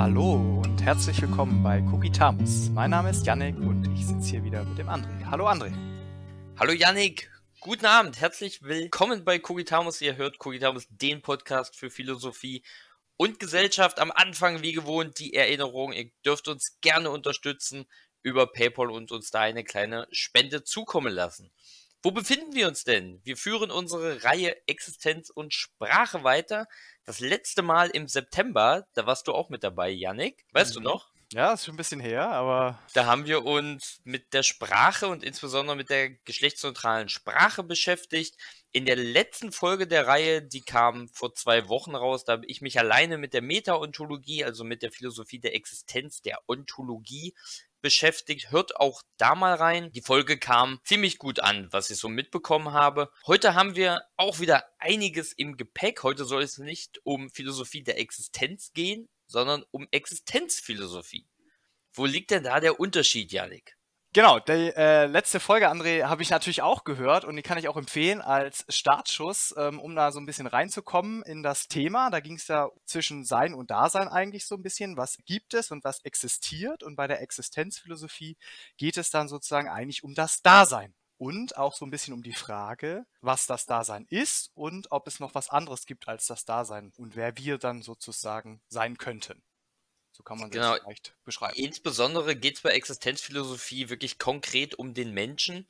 Hallo und herzlich willkommen bei Kugitamus. Mein Name ist Yannick und ich sitze hier wieder mit dem André. Hallo André. Hallo Yannick. Guten Abend, herzlich willkommen bei Kogitamus. Ihr hört Kogitamus, den Podcast für Philosophie und Gesellschaft. Am Anfang, wie gewohnt, die Erinnerung. Ihr dürft uns gerne unterstützen über PayPal und uns da eine kleine Spende zukommen lassen. Wo befinden wir uns denn? Wir führen unsere Reihe Existenz und Sprache weiter. Das letzte Mal im September, da warst du auch mit dabei, Yannick. Weißt mhm. du noch? Ja, ist schon ein bisschen her, aber. Da haben wir uns mit der Sprache und insbesondere mit der geschlechtsneutralen Sprache beschäftigt. In der letzten Folge der Reihe, die kam vor zwei Wochen raus, da habe ich mich alleine mit der Meta-Ontologie, also mit der Philosophie der Existenz, der Ontologie beschäftigt, hört auch da mal rein. Die Folge kam ziemlich gut an, was ich so mitbekommen habe. Heute haben wir auch wieder einiges im Gepäck. Heute soll es nicht um Philosophie der Existenz gehen, sondern um Existenzphilosophie. Wo liegt denn da der Unterschied, Janik? Genau, die äh, letzte Folge, André, habe ich natürlich auch gehört und die kann ich auch empfehlen als Startschuss, ähm, um da so ein bisschen reinzukommen in das Thema. Da ging es ja zwischen Sein und Dasein eigentlich so ein bisschen, was gibt es und was existiert. Und bei der Existenzphilosophie geht es dann sozusagen eigentlich um das Dasein und auch so ein bisschen um die Frage, was das Dasein ist und ob es noch was anderes gibt als das Dasein und wer wir dann sozusagen sein könnten. So kann man genau. das leicht beschreiben. Insbesondere geht es bei Existenzphilosophie wirklich konkret um den Menschen,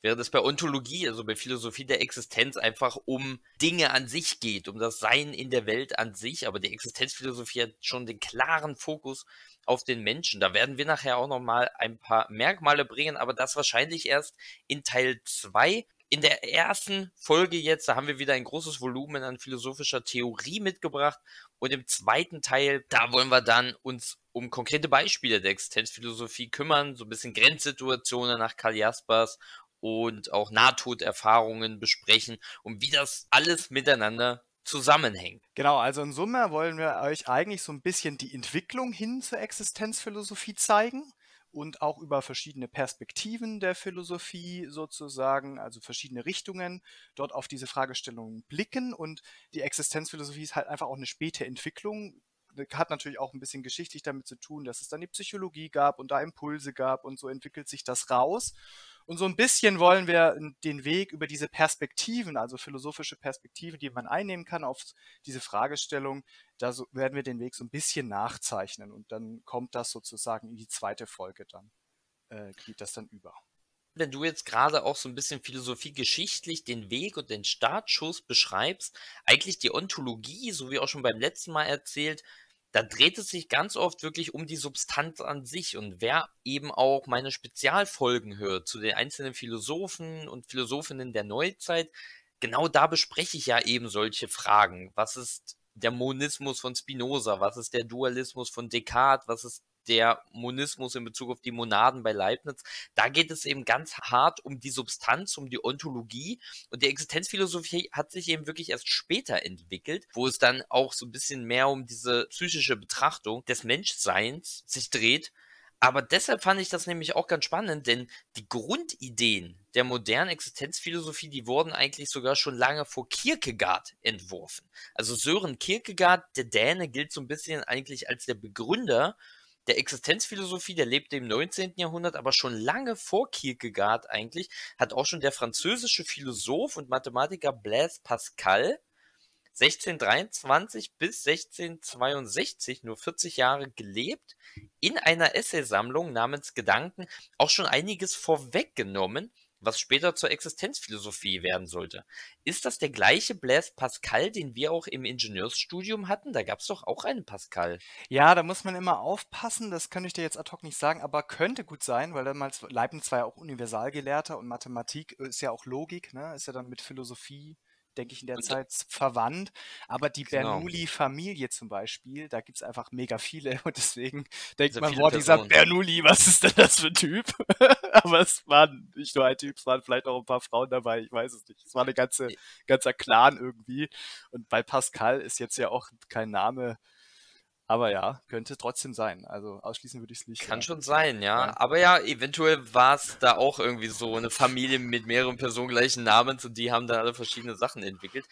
während es bei Ontologie, also bei Philosophie der Existenz, einfach um Dinge an sich geht, um das Sein in der Welt an sich. Aber die Existenzphilosophie hat schon den klaren Fokus auf den Menschen. Da werden wir nachher auch nochmal ein paar Merkmale bringen, aber das wahrscheinlich erst in Teil 2. In der ersten Folge jetzt, da haben wir wieder ein großes Volumen an philosophischer Theorie mitgebracht und im zweiten Teil, da wollen wir dann uns um konkrete Beispiele der Existenzphilosophie kümmern, so ein bisschen Grenzsituationen nach Karl Jaspers und auch Nahtoderfahrungen besprechen und wie das alles miteinander zusammenhängt. Genau, also in Summe wollen wir euch eigentlich so ein bisschen die Entwicklung hin zur Existenzphilosophie zeigen und auch über verschiedene Perspektiven der Philosophie sozusagen, also verschiedene Richtungen, dort auf diese Fragestellungen blicken. Und die Existenzphilosophie ist halt einfach auch eine späte Entwicklung, hat natürlich auch ein bisschen geschichtlich damit zu tun, dass es dann die Psychologie gab und da Impulse gab und so entwickelt sich das raus. Und so ein bisschen wollen wir den Weg über diese Perspektiven, also philosophische Perspektiven, die man einnehmen kann auf diese Fragestellung, da so, werden wir den Weg so ein bisschen nachzeichnen und dann kommt das sozusagen in die zweite Folge dann, äh, geht das dann über. Wenn du jetzt gerade auch so ein bisschen philosophiegeschichtlich den Weg und den Startschuss beschreibst, eigentlich die Ontologie, so wie auch schon beim letzten Mal erzählt, da dreht es sich ganz oft wirklich um die Substanz an sich. Und wer eben auch meine Spezialfolgen hört zu den einzelnen Philosophen und Philosophinnen der Neuzeit, genau da bespreche ich ja eben solche Fragen. Was ist der Monismus von Spinoza? Was ist der Dualismus von Descartes? Was ist der Monismus in Bezug auf die Monaden bei Leibniz. Da geht es eben ganz hart um die Substanz, um die Ontologie. Und die Existenzphilosophie hat sich eben wirklich erst später entwickelt, wo es dann auch so ein bisschen mehr um diese psychische Betrachtung des Menschseins sich dreht. Aber deshalb fand ich das nämlich auch ganz spannend, denn die Grundideen der modernen Existenzphilosophie, die wurden eigentlich sogar schon lange vor Kierkegaard entworfen. Also Sören Kierkegaard, der Däne, gilt so ein bisschen eigentlich als der Begründer der Existenzphilosophie, der lebte im 19. Jahrhundert, aber schon lange vor Kierkegaard eigentlich, hat auch schon der französische Philosoph und Mathematiker Blaise Pascal 1623 bis 1662, nur 40 Jahre gelebt, in einer Essaysammlung namens Gedanken auch schon einiges vorweggenommen was später zur Existenzphilosophie werden sollte. Ist das der gleiche Blaise Pascal, den wir auch im Ingenieursstudium hatten? Da gab es doch auch einen Pascal. Ja, da muss man immer aufpassen, das könnte ich dir jetzt ad hoc nicht sagen, aber könnte gut sein, weil damals Leibniz war ja auch Universalgelehrter und Mathematik äh, ist ja auch Logik, ne? ist ja dann mit Philosophie denke ich, in der und Zeit verwandt. Aber die genau. Bernoulli-Familie zum Beispiel, da gibt es einfach mega viele und deswegen denkt man, boah, dieser Bernoulli, was ist denn das für ein Typ? aber es waren nicht nur ein Typ, es waren vielleicht auch ein paar Frauen dabei, ich weiß es nicht. Es war ein ganze, ganzer Clan irgendwie. Und bei Pascal ist jetzt ja auch kein Name aber ja, könnte trotzdem sein. Also ausschließen würde ich es nicht. Kann ja. schon sein, ja. Aber ja, eventuell war es da auch irgendwie so eine Familie mit mehreren Personen gleichen Namens und die haben da alle verschiedene Sachen entwickelt.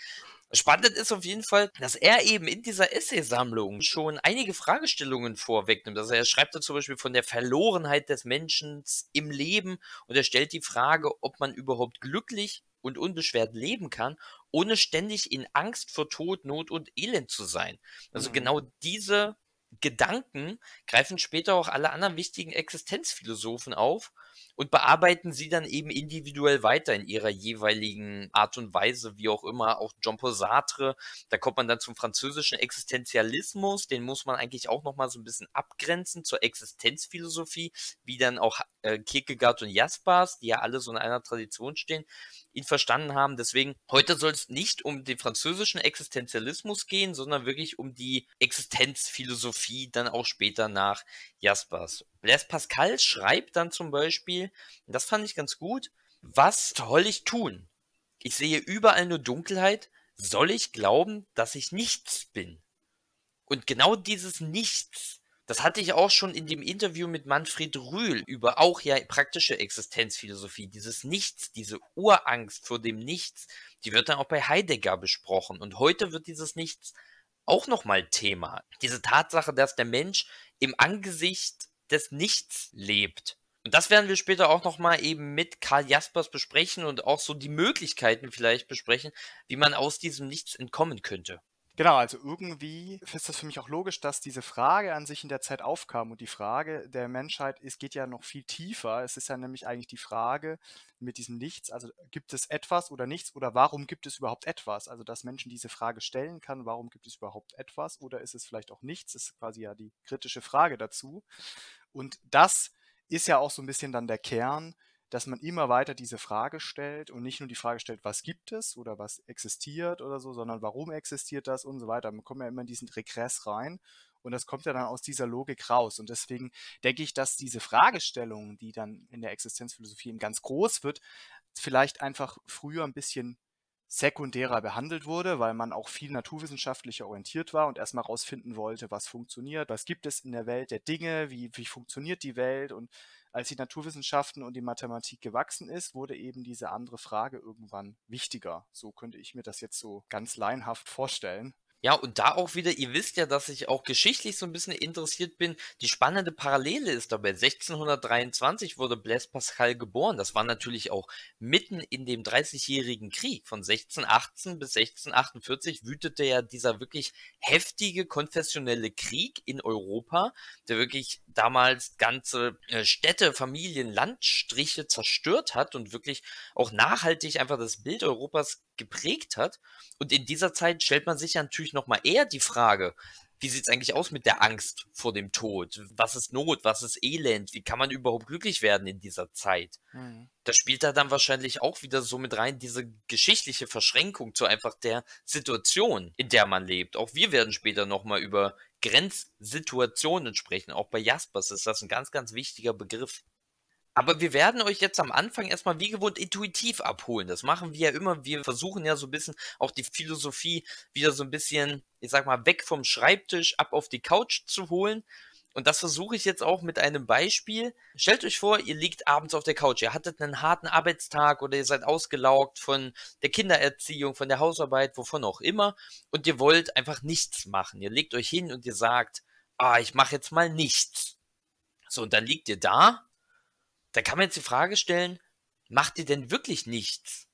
Spannend ist auf jeden Fall, dass er eben in dieser Essay-Sammlung schon einige Fragestellungen vorwegnimmt. Also er schreibt da zum Beispiel von der Verlorenheit des Menschen im Leben und er stellt die Frage, ob man überhaupt glücklich und unbeschwert leben kann ohne ständig in Angst vor Tod, Not und Elend zu sein. Also mhm. genau diese Gedanken greifen später auch alle anderen wichtigen Existenzphilosophen auf und bearbeiten sie dann eben individuell weiter in ihrer jeweiligen Art und Weise, wie auch immer, auch Jean-Paul Sartre, da kommt man dann zum französischen Existenzialismus, den muss man eigentlich auch nochmal so ein bisschen abgrenzen zur Existenzphilosophie, wie dann auch äh, Kierkegaard und Jaspers, die ja alle so in einer Tradition stehen, ihn verstanden haben. Deswegen, heute soll es nicht um den französischen Existenzialismus gehen, sondern wirklich um die Existenzphilosophie, dann auch später nach Jaspers. Blaise Pascal schreibt dann zum Beispiel, das fand ich ganz gut, was soll ich tun? Ich sehe überall nur Dunkelheit. Soll ich glauben, dass ich nichts bin? Und genau dieses Nichts das hatte ich auch schon in dem Interview mit Manfred Rühl über auch ja praktische Existenzphilosophie. Dieses Nichts, diese Urangst vor dem Nichts, die wird dann auch bei Heidegger besprochen. Und heute wird dieses Nichts auch nochmal Thema. Diese Tatsache, dass der Mensch im Angesicht des Nichts lebt. Und das werden wir später auch nochmal eben mit Karl Jaspers besprechen und auch so die Möglichkeiten vielleicht besprechen, wie man aus diesem Nichts entkommen könnte. Genau, also irgendwie ist das für mich auch logisch, dass diese Frage an sich in der Zeit aufkam. Und die Frage der Menschheit, es geht ja noch viel tiefer. Es ist ja nämlich eigentlich die Frage mit diesem Nichts, also gibt es etwas oder nichts oder warum gibt es überhaupt etwas? Also, dass Menschen diese Frage stellen kann, warum gibt es überhaupt etwas oder ist es vielleicht auch nichts, ist quasi ja die kritische Frage dazu. Und das ist ja auch so ein bisschen dann der Kern dass man immer weiter diese Frage stellt und nicht nur die Frage stellt, was gibt es oder was existiert oder so, sondern warum existiert das und so weiter. Man kommt ja immer in diesen Regress rein und das kommt ja dann aus dieser Logik raus. Und deswegen denke ich, dass diese Fragestellung, die dann in der Existenzphilosophie eben ganz groß wird, vielleicht einfach früher ein bisschen sekundärer behandelt wurde, weil man auch viel naturwissenschaftlicher orientiert war und erstmal rausfinden wollte, was funktioniert, was gibt es in der Welt der Dinge, wie, wie funktioniert die Welt. Und als die Naturwissenschaften und die Mathematik gewachsen ist, wurde eben diese andere Frage irgendwann wichtiger. So könnte ich mir das jetzt so ganz leinhaft vorstellen. Ja, und da auch wieder, ihr wisst ja, dass ich auch geschichtlich so ein bisschen interessiert bin. Die spannende Parallele ist dabei, 1623 wurde Blaise Pascal geboren. Das war natürlich auch mitten in dem 30-jährigen Krieg. Von 1618 bis 1648 wütete ja dieser wirklich heftige konfessionelle Krieg in Europa, der wirklich damals ganze äh, Städte, Familien, Landstriche zerstört hat und wirklich auch nachhaltig einfach das Bild Europas geprägt hat. Und in dieser Zeit stellt man sich ja natürlich nochmal eher die Frage, wie sieht es eigentlich aus mit der Angst vor dem Tod? Was ist Not? Was ist Elend? Wie kann man überhaupt glücklich werden in dieser Zeit? Mhm. Das spielt da dann wahrscheinlich auch wieder so mit rein, diese geschichtliche Verschränkung zu einfach der Situation, in der man lebt. Auch wir werden später nochmal über Grenzsituationen sprechen. Auch bei Jaspers ist das ein ganz, ganz wichtiger Begriff. Aber wir werden euch jetzt am Anfang erstmal wie gewohnt intuitiv abholen. Das machen wir ja immer. Wir versuchen ja so ein bisschen auch die Philosophie wieder so ein bisschen, ich sag mal, weg vom Schreibtisch ab auf die Couch zu holen. Und das versuche ich jetzt auch mit einem Beispiel. Stellt euch vor, ihr liegt abends auf der Couch, ihr hattet einen harten Arbeitstag oder ihr seid ausgelaugt von der Kindererziehung, von der Hausarbeit, wovon auch immer, und ihr wollt einfach nichts machen. Ihr legt euch hin und ihr sagt, ah, ich mache jetzt mal nichts. So, und dann liegt ihr da da kann man jetzt die Frage stellen, macht ihr denn wirklich nichts?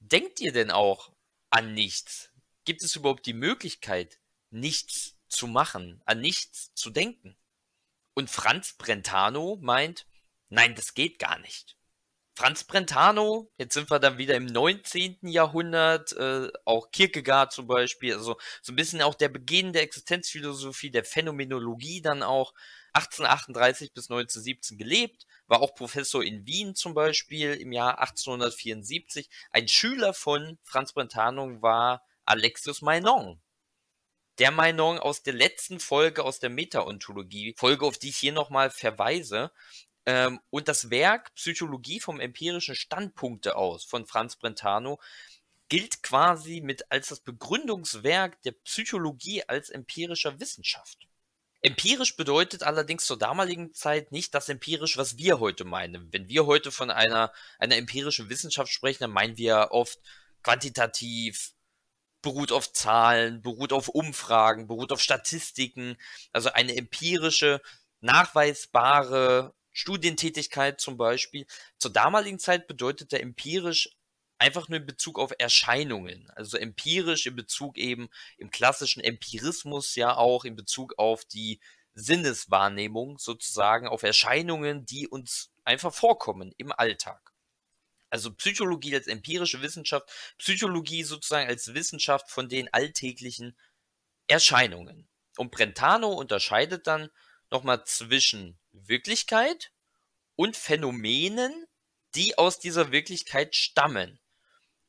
Denkt ihr denn auch an nichts? Gibt es überhaupt die Möglichkeit, nichts zu machen, an nichts zu denken? Und Franz Brentano meint, nein, das geht gar nicht. Franz Brentano, jetzt sind wir dann wieder im 19. Jahrhundert, äh, auch Kierkegaard zum Beispiel, also so ein bisschen auch der Beginn der Existenzphilosophie, der Phänomenologie dann auch, 1838 bis 1917 gelebt, war auch Professor in Wien zum Beispiel im Jahr 1874. Ein Schüler von Franz Brentano war Alexius Meinong. Der Meinong aus der letzten Folge aus der Meta-Ontologie, Folge, auf die ich hier nochmal verweise, ähm, und das Werk Psychologie vom empirischen Standpunkte aus von Franz Brentano gilt quasi mit als das Begründungswerk der Psychologie als empirischer Wissenschaft. Empirisch bedeutet allerdings zur damaligen Zeit nicht das empirisch, was wir heute meinen. Wenn wir heute von einer, einer empirischen Wissenschaft sprechen, dann meinen wir oft quantitativ, beruht auf Zahlen, beruht auf Umfragen, beruht auf Statistiken. Also eine empirische, nachweisbare Studientätigkeit zum Beispiel. Zur damaligen Zeit bedeutete empirisch einfach nur in Bezug auf Erscheinungen, also empirisch in Bezug eben im klassischen Empirismus ja auch in Bezug auf die Sinneswahrnehmung sozusagen, auf Erscheinungen, die uns einfach vorkommen im Alltag. Also Psychologie als empirische Wissenschaft, Psychologie sozusagen als Wissenschaft von den alltäglichen Erscheinungen. Und Brentano unterscheidet dann nochmal zwischen Wirklichkeit und Phänomenen, die aus dieser Wirklichkeit stammen.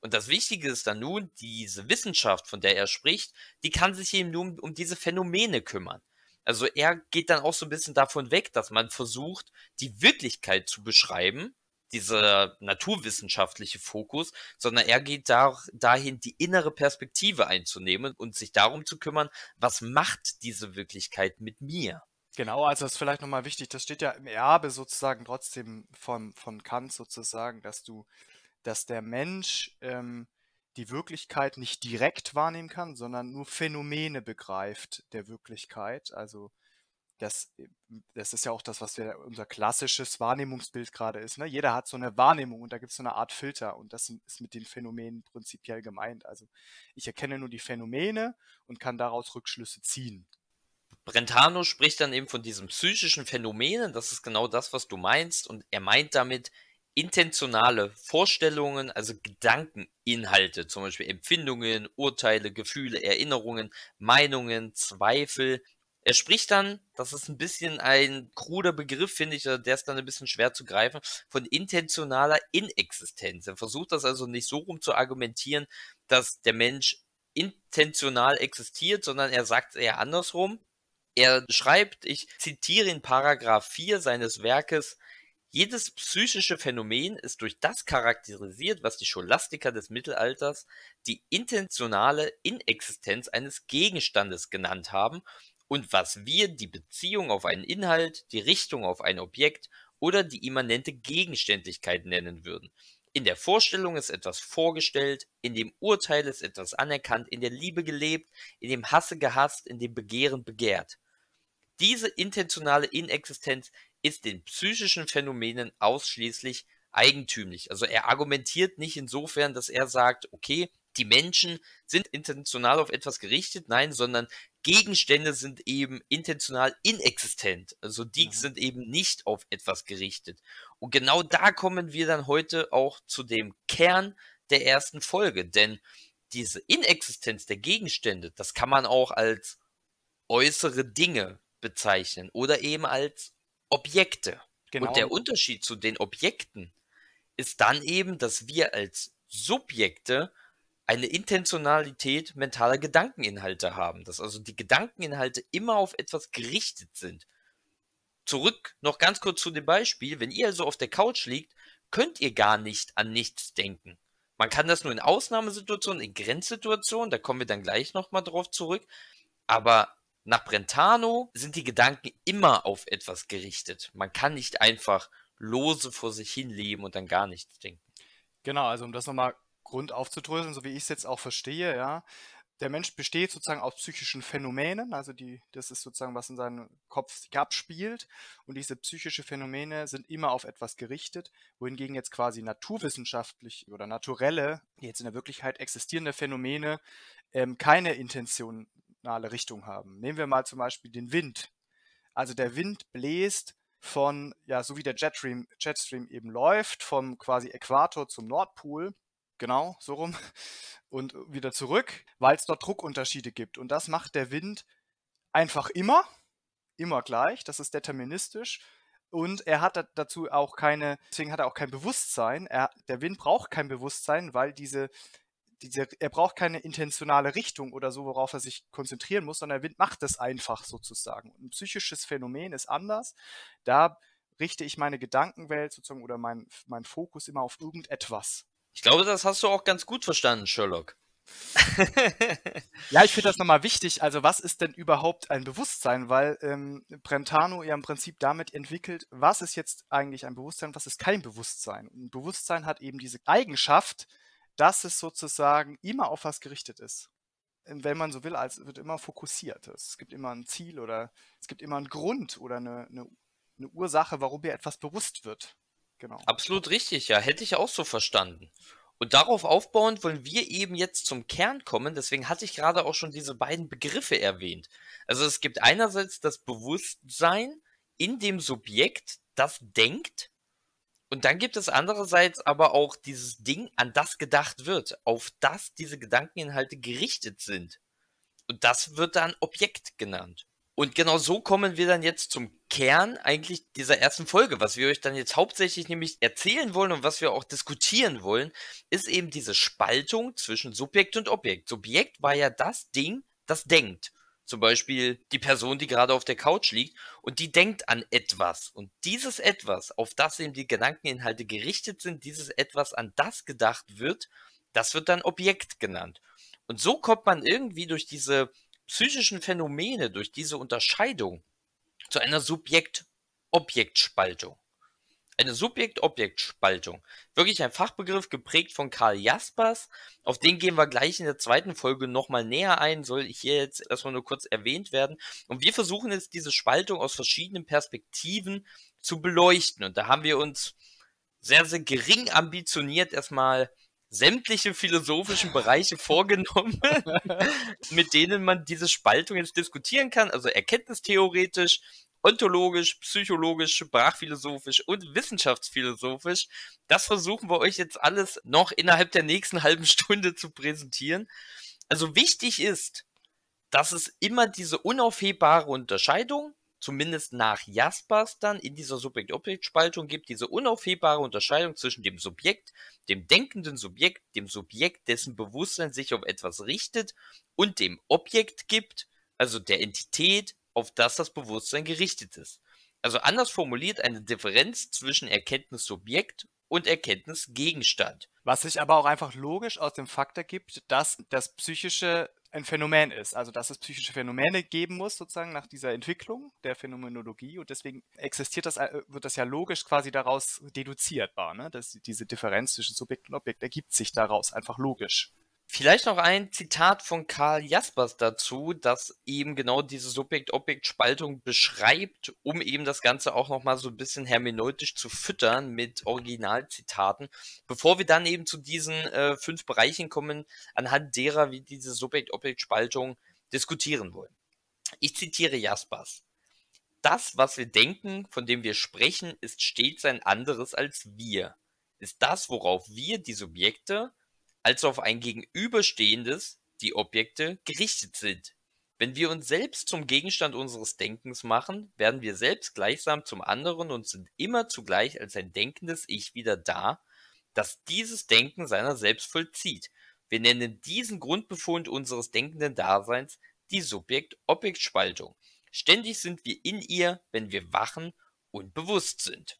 Und das Wichtige ist dann nun, diese Wissenschaft, von der er spricht, die kann sich eben nur um, um diese Phänomene kümmern. Also er geht dann auch so ein bisschen davon weg, dass man versucht, die Wirklichkeit zu beschreiben, dieser naturwissenschaftliche Fokus, sondern er geht da, dahin, die innere Perspektive einzunehmen und sich darum zu kümmern, was macht diese Wirklichkeit mit mir. Genau, also das ist vielleicht nochmal wichtig, das steht ja im Erbe sozusagen trotzdem von, von Kant sozusagen, dass du dass der Mensch ähm, die Wirklichkeit nicht direkt wahrnehmen kann, sondern nur Phänomene begreift der Wirklichkeit. Also das, das ist ja auch das, was wir, unser klassisches Wahrnehmungsbild gerade ist. Ne? Jeder hat so eine Wahrnehmung und da gibt es so eine Art Filter und das ist mit den Phänomenen prinzipiell gemeint. Also ich erkenne nur die Phänomene und kann daraus Rückschlüsse ziehen. Brentano spricht dann eben von diesen psychischen Phänomenen, das ist genau das, was du meinst und er meint damit, intentionale Vorstellungen, also Gedankeninhalte, zum Beispiel Empfindungen, Urteile, Gefühle, Erinnerungen, Meinungen, Zweifel. Er spricht dann, das ist ein bisschen ein kruder Begriff, finde ich, der ist dann ein bisschen schwer zu greifen, von intentionaler Inexistenz. Er versucht das also nicht so rum zu argumentieren, dass der Mensch intentional existiert, sondern er sagt es eher andersrum. Er schreibt, ich zitiere in Paragraph 4 seines Werkes, jedes psychische Phänomen ist durch das charakterisiert, was die Scholastiker des Mittelalters die intentionale Inexistenz eines Gegenstandes genannt haben und was wir die Beziehung auf einen Inhalt, die Richtung auf ein Objekt oder die immanente Gegenständlichkeit nennen würden. In der Vorstellung ist etwas vorgestellt, in dem Urteil ist etwas anerkannt, in der Liebe gelebt, in dem Hasse gehasst, in dem Begehren begehrt. Diese intentionale Inexistenz ist den psychischen Phänomenen ausschließlich eigentümlich. Also er argumentiert nicht insofern, dass er sagt, okay, die Menschen sind intentional auf etwas gerichtet, nein, sondern Gegenstände sind eben intentional inexistent. Also die mhm. sind eben nicht auf etwas gerichtet. Und genau da kommen wir dann heute auch zu dem Kern der ersten Folge, denn diese Inexistenz der Gegenstände, das kann man auch als äußere Dinge bezeichnen oder eben als Objekte. Genau. Und der genau. Unterschied zu den Objekten ist dann eben, dass wir als Subjekte eine Intentionalität mentaler Gedankeninhalte haben, dass also die Gedankeninhalte immer auf etwas gerichtet sind. Zurück noch ganz kurz zu dem Beispiel, wenn ihr also auf der Couch liegt, könnt ihr gar nicht an nichts denken. Man kann das nur in Ausnahmesituationen, in Grenzsituationen, da kommen wir dann gleich nochmal drauf zurück, aber nach Brentano sind die Gedanken immer auf etwas gerichtet. Man kann nicht einfach lose vor sich hin leben und dann gar nichts denken. Genau, also um das nochmal Grund aufzudröseln, so wie ich es jetzt auch verstehe, ja. Der Mensch besteht sozusagen aus psychischen Phänomenen, also die, das ist sozusagen, was in seinem Kopf sich abspielt. Und diese psychischen Phänomene sind immer auf etwas gerichtet, wohingegen jetzt quasi naturwissenschaftlich oder naturelle, jetzt in der Wirklichkeit existierende Phänomene, ähm, keine Intention signale Richtung haben. Nehmen wir mal zum Beispiel den Wind. Also der Wind bläst von, ja, so wie der Jetstream, Jetstream eben läuft, vom quasi Äquator zum Nordpol, genau, so rum, und wieder zurück, weil es dort Druckunterschiede gibt. Und das macht der Wind einfach immer, immer gleich, das ist deterministisch. Und er hat dazu auch keine, deswegen hat er auch kein Bewusstsein. Er, der Wind braucht kein Bewusstsein, weil diese dieser, er braucht keine intentionale Richtung oder so, worauf er sich konzentrieren muss, sondern der Wind macht das einfach sozusagen. Ein psychisches Phänomen ist anders. Da richte ich meine Gedankenwelt sozusagen oder meinen mein Fokus immer auf irgendetwas. Ich glaube, das hast du auch ganz gut verstanden, Sherlock. ja, ich finde das nochmal wichtig. Also, was ist denn überhaupt ein Bewusstsein? Weil ähm, Brentano ja im Prinzip damit entwickelt, was ist jetzt eigentlich ein Bewusstsein, was ist kein Bewusstsein? Ein Bewusstsein hat eben diese Eigenschaft, dass es sozusagen immer auf was gerichtet ist. Äh, wenn man so will, als wird immer fokussiert. Es gibt immer ein Ziel oder es gibt immer einen Grund oder eine, eine, eine Ursache, warum mir etwas bewusst wird. Genau. Absolut richtig, ja. Hätte ich auch so verstanden. Und darauf aufbauend wollen wir eben jetzt zum Kern kommen. Deswegen hatte ich gerade auch schon diese beiden Begriffe erwähnt. Also es gibt einerseits das Bewusstsein in dem Subjekt, das denkt und dann gibt es andererseits aber auch dieses Ding, an das gedacht wird, auf das diese Gedankeninhalte gerichtet sind. Und das wird dann Objekt genannt. Und genau so kommen wir dann jetzt zum Kern eigentlich dieser ersten Folge. Was wir euch dann jetzt hauptsächlich nämlich erzählen wollen und was wir auch diskutieren wollen, ist eben diese Spaltung zwischen Subjekt und Objekt. Subjekt war ja das Ding, das denkt. Zum Beispiel die Person, die gerade auf der Couch liegt und die denkt an etwas. Und dieses etwas, auf das eben die Gedankeninhalte gerichtet sind, dieses etwas, an das gedacht wird, das wird dann Objekt genannt. Und so kommt man irgendwie durch diese psychischen Phänomene, durch diese Unterscheidung zu einer Subjekt-Objekt-Spaltung. Eine Subjekt-Objekt-Spaltung. Wirklich ein Fachbegriff geprägt von Karl Jaspers. Auf den gehen wir gleich in der zweiten Folge nochmal näher ein, soll hier jetzt erstmal nur kurz erwähnt werden. Und wir versuchen jetzt diese Spaltung aus verschiedenen Perspektiven zu beleuchten. Und da haben wir uns sehr, sehr gering ambitioniert erstmal sämtliche philosophischen Bereiche vorgenommen, mit denen man diese Spaltung jetzt diskutieren kann, also erkenntnistheoretisch, ontologisch, psychologisch, sprachphilosophisch und wissenschaftsphilosophisch. Das versuchen wir euch jetzt alles noch innerhalb der nächsten halben Stunde zu präsentieren. Also wichtig ist, dass es immer diese unaufhebbare Unterscheidung, zumindest nach Jaspers dann in dieser Subjekt-Objekt-Spaltung gibt, diese unaufhebbare Unterscheidung zwischen dem Subjekt, dem denkenden Subjekt, dem Subjekt, dessen Bewusstsein sich auf etwas richtet und dem Objekt gibt, also der Entität, auf das das Bewusstsein gerichtet ist. Also anders formuliert eine Differenz zwischen Erkenntnissubjekt und Erkenntnisgegenstand. Was sich aber auch einfach logisch aus dem Fakt ergibt, dass das psychische ein Phänomen ist, also dass es psychische Phänomene geben muss, sozusagen nach dieser Entwicklung der Phänomenologie und deswegen existiert das, äh, wird das ja logisch quasi daraus deduzierbar, ne? dass diese Differenz zwischen Subjekt und Objekt ergibt sich daraus einfach logisch. Vielleicht noch ein Zitat von Karl Jaspers dazu, das eben genau diese Subjekt-Objekt-Spaltung beschreibt, um eben das Ganze auch nochmal so ein bisschen hermeneutisch zu füttern mit Originalzitaten. Bevor wir dann eben zu diesen äh, fünf Bereichen kommen, anhand derer wir diese Subjekt-Objekt-Spaltung diskutieren wollen. Ich zitiere Jaspers. Das, was wir denken, von dem wir sprechen, ist stets ein anderes als wir. Ist das, worauf wir die Subjekte, als auf ein gegenüberstehendes, die Objekte, gerichtet sind. Wenn wir uns selbst zum Gegenstand unseres Denkens machen, werden wir selbst gleichsam zum anderen und sind immer zugleich als ein denkendes Ich wieder da, das dieses Denken seiner selbst vollzieht. Wir nennen diesen Grundbefund unseres denkenden Daseins die Subjekt-Objekt-Spaltung. Ständig sind wir in ihr, wenn wir wachen und bewusst sind.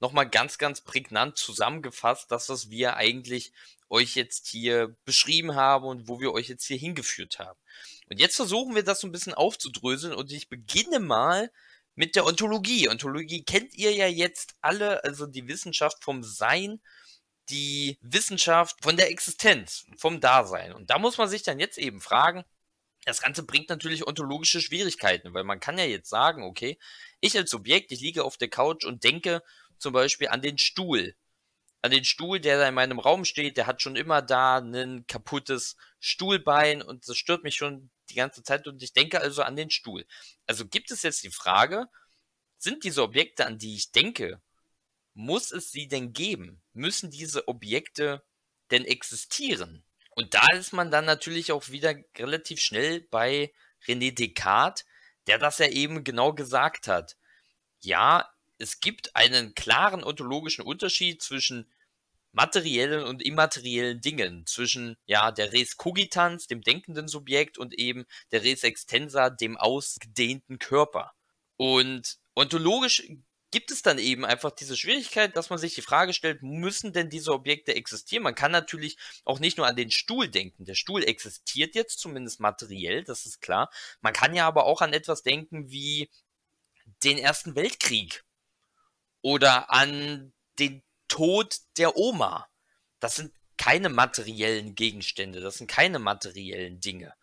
Nochmal ganz, ganz prägnant zusammengefasst, das, was wir eigentlich euch jetzt hier beschrieben habe und wo wir euch jetzt hier hingeführt haben. Und jetzt versuchen wir das so ein bisschen aufzudröseln und ich beginne mal mit der Ontologie. Ontologie kennt ihr ja jetzt alle, also die Wissenschaft vom Sein, die Wissenschaft von der Existenz, vom Dasein. Und da muss man sich dann jetzt eben fragen, das Ganze bringt natürlich ontologische Schwierigkeiten, weil man kann ja jetzt sagen, okay, ich als Subjekt, ich liege auf der Couch und denke zum Beispiel an den Stuhl an den Stuhl, der da in meinem Raum steht, der hat schon immer da ein kaputtes Stuhlbein und das stört mich schon die ganze Zeit und ich denke also an den Stuhl. Also gibt es jetzt die Frage, sind diese Objekte, an die ich denke, muss es sie denn geben? Müssen diese Objekte denn existieren? Und da ist man dann natürlich auch wieder relativ schnell bei René Descartes, der das ja eben genau gesagt hat. Ja, es gibt einen klaren ontologischen Unterschied zwischen materiellen und immateriellen Dingen, zwischen ja der Res cogitans, dem denkenden Subjekt, und eben der Res extensa, dem ausgedehnten Körper. Und ontologisch gibt es dann eben einfach diese Schwierigkeit, dass man sich die Frage stellt, müssen denn diese Objekte existieren? Man kann natürlich auch nicht nur an den Stuhl denken. Der Stuhl existiert jetzt zumindest materiell, das ist klar. Man kann ja aber auch an etwas denken wie den Ersten Weltkrieg oder an den Tod der Oma. Das sind keine materiellen Gegenstände, das sind keine materiellen Dinge.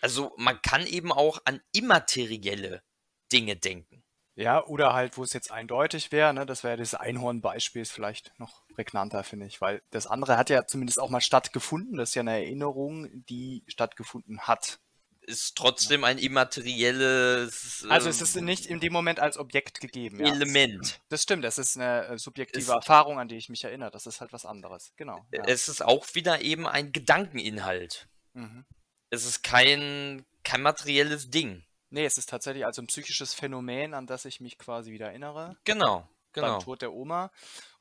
Also man kann eben auch an immaterielle Dinge denken. Ja, oder halt, wo es jetzt eindeutig wäre, ne, das wäre ja das Einhornbeispiel, ist vielleicht noch prägnanter, finde ich, weil das andere hat ja zumindest auch mal stattgefunden. Das ist ja eine Erinnerung, die stattgefunden hat ist trotzdem ein immaterielles. also es ähm, ist nicht in dem Moment als Objekt gegeben. Element. Ja. Das stimmt, es ist eine äh, subjektive es Erfahrung, an die ich mich erinnere. Das ist halt was anderes. Genau. Äh, ja. Es ist auch wieder eben ein Gedankeninhalt. Mhm. Es ist kein, kein materielles Ding. Nee, es ist tatsächlich also ein psychisches Phänomen, an das ich mich quasi wieder erinnere. Genau, genau. Beim Tod der Oma.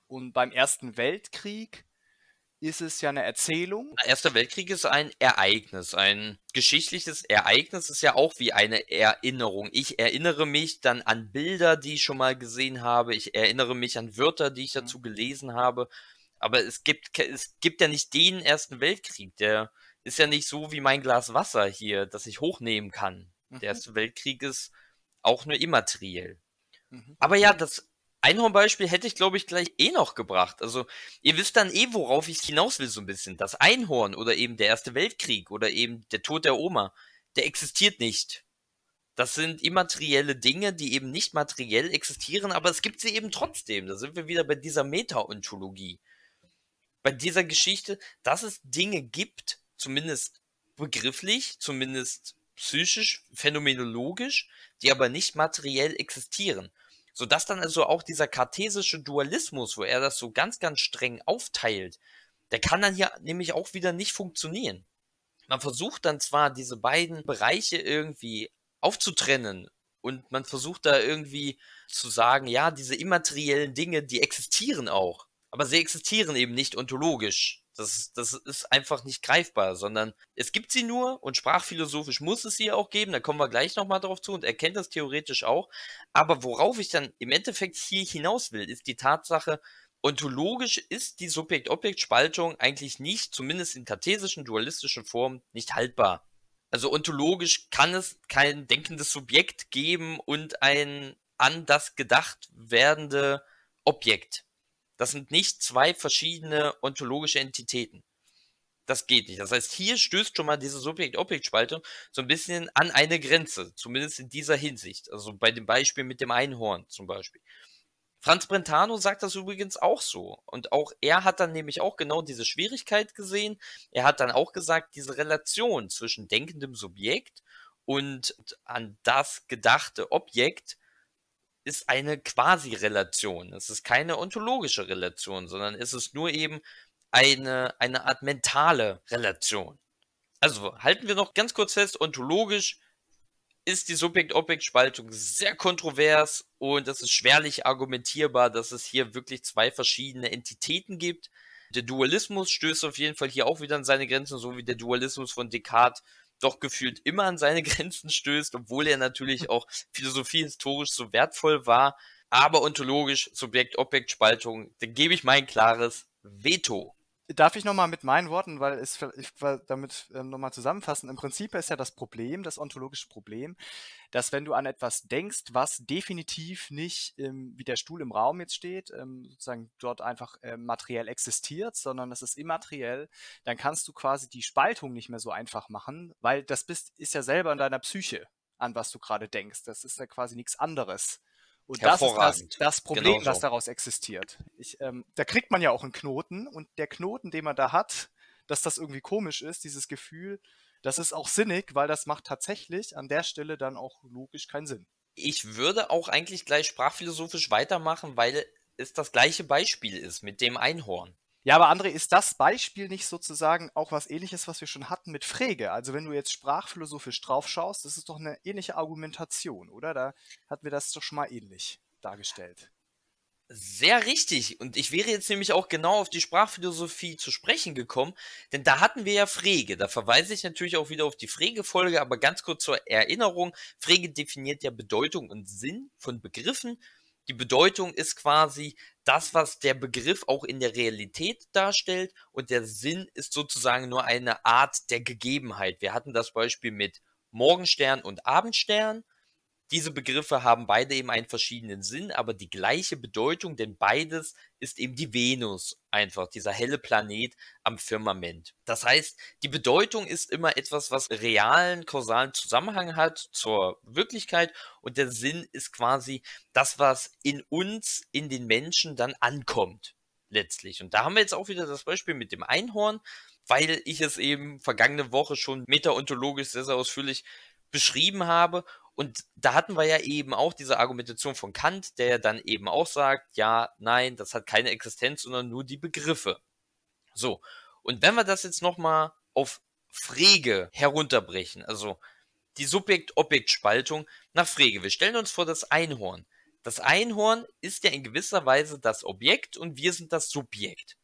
Und beim Ersten Weltkrieg ist es ja eine Erzählung. Erster Weltkrieg ist ein Ereignis, ein geschichtliches Ereignis ist ja auch wie eine Erinnerung. Ich erinnere mich dann an Bilder, die ich schon mal gesehen habe. Ich erinnere mich an Wörter, die ich mhm. dazu gelesen habe. Aber es gibt, es gibt ja nicht den Ersten Weltkrieg. Der ist ja nicht so wie mein Glas Wasser hier, das ich hochnehmen kann. Mhm. Der Erste Weltkrieg ist auch nur immateriell. Mhm. Aber ja, das Einhornbeispiel hätte ich, glaube ich, gleich eh noch gebracht. Also, ihr wisst dann eh, worauf ich hinaus will, so ein bisschen. Das Einhorn oder eben der Erste Weltkrieg oder eben der Tod der Oma, der existiert nicht. Das sind immaterielle Dinge, die eben nicht materiell existieren, aber es gibt sie eben trotzdem. Da sind wir wieder bei dieser Meta-Ontologie. Bei dieser Geschichte, dass es Dinge gibt, zumindest begrifflich, zumindest psychisch, phänomenologisch, die aber nicht materiell existieren so dass dann also auch dieser kartesische Dualismus, wo er das so ganz, ganz streng aufteilt, der kann dann hier nämlich auch wieder nicht funktionieren. Man versucht dann zwar diese beiden Bereiche irgendwie aufzutrennen und man versucht da irgendwie zu sagen, ja, diese immateriellen Dinge, die existieren auch, aber sie existieren eben nicht ontologisch. Das, das ist einfach nicht greifbar, sondern es gibt sie nur und sprachphilosophisch muss es sie auch geben. Da kommen wir gleich nochmal drauf zu und erkennt das theoretisch auch. Aber worauf ich dann im Endeffekt hier hinaus will, ist die Tatsache, ontologisch ist die Subjekt-Objekt-Spaltung eigentlich nicht, zumindest in kartesischen, dualistischen Formen, nicht haltbar. Also ontologisch kann es kein denkendes Subjekt geben und ein an das gedacht werdende Objekt. Das sind nicht zwei verschiedene ontologische Entitäten. Das geht nicht. Das heißt, hier stößt schon mal diese Subjekt-Objekt-Spaltung so ein bisschen an eine Grenze, zumindest in dieser Hinsicht. Also bei dem Beispiel mit dem Einhorn zum Beispiel. Franz Brentano sagt das übrigens auch so. Und auch er hat dann nämlich auch genau diese Schwierigkeit gesehen. Er hat dann auch gesagt, diese Relation zwischen denkendem Subjekt und an das gedachte Objekt ist eine Quasi-Relation. Es ist keine ontologische Relation, sondern es ist nur eben eine, eine Art mentale Relation. Also halten wir noch ganz kurz fest, ontologisch ist die Subjekt-Objekt-Spaltung sehr kontrovers und es ist schwerlich argumentierbar, dass es hier wirklich zwei verschiedene Entitäten gibt. Der Dualismus stößt auf jeden Fall hier auch wieder an seine Grenzen, so wie der Dualismus von Descartes doch gefühlt immer an seine Grenzen stößt, obwohl er natürlich auch philosophiehistorisch so wertvoll war. Aber ontologisch, Subjekt-Objekt-Spaltung, da gebe ich mein klares Veto. Darf ich nochmal mit meinen Worten, weil es weil damit ähm, nochmal zusammenfassen, im Prinzip ist ja das Problem, das ontologische Problem, dass wenn du an etwas denkst, was definitiv nicht ähm, wie der Stuhl im Raum jetzt steht, ähm, sozusagen dort einfach äh, materiell existiert, sondern das ist immateriell, dann kannst du quasi die Spaltung nicht mehr so einfach machen, weil das bist, ist ja selber in deiner Psyche, an was du gerade denkst. Das ist ja quasi nichts anderes. Und das ist das, das Problem, genau so. was daraus existiert. Ich, ähm, da kriegt man ja auch einen Knoten und der Knoten, den man da hat, dass das irgendwie komisch ist, dieses Gefühl, das ist auch sinnig, weil das macht tatsächlich an der Stelle dann auch logisch keinen Sinn. Ich würde auch eigentlich gleich sprachphilosophisch weitermachen, weil es das gleiche Beispiel ist mit dem Einhorn. Ja, aber André, ist das Beispiel nicht sozusagen auch was ähnliches, was wir schon hatten mit Frege? Also wenn du jetzt sprachphilosophisch drauf schaust, das ist doch eine ähnliche Argumentation, oder? Da hatten wir das doch schon mal ähnlich dargestellt. Sehr richtig. Und ich wäre jetzt nämlich auch genau auf die Sprachphilosophie zu sprechen gekommen, denn da hatten wir ja Frege. Da verweise ich natürlich auch wieder auf die Frege-Folge, aber ganz kurz zur Erinnerung. Frege definiert ja Bedeutung und Sinn von Begriffen. Die Bedeutung ist quasi das, was der Begriff auch in der Realität darstellt und der Sinn ist sozusagen nur eine Art der Gegebenheit. Wir hatten das Beispiel mit Morgenstern und Abendstern diese Begriffe haben beide eben einen verschiedenen Sinn, aber die gleiche Bedeutung, denn beides ist eben die Venus einfach, dieser helle Planet am Firmament. Das heißt, die Bedeutung ist immer etwas, was realen, kausalen Zusammenhang hat zur Wirklichkeit und der Sinn ist quasi das, was in uns, in den Menschen dann ankommt letztlich. Und da haben wir jetzt auch wieder das Beispiel mit dem Einhorn, weil ich es eben vergangene Woche schon metaontologisch sehr, sehr ausführlich beschrieben habe und da hatten wir ja eben auch diese Argumentation von Kant, der ja dann eben auch sagt, ja, nein, das hat keine Existenz, sondern nur die Begriffe. So. Und wenn wir das jetzt nochmal auf Frege herunterbrechen, also die Subjekt-Objekt-Spaltung nach Frege. Wir stellen uns vor das Einhorn. Das Einhorn ist ja in gewisser Weise das Objekt und wir sind das Subjekt.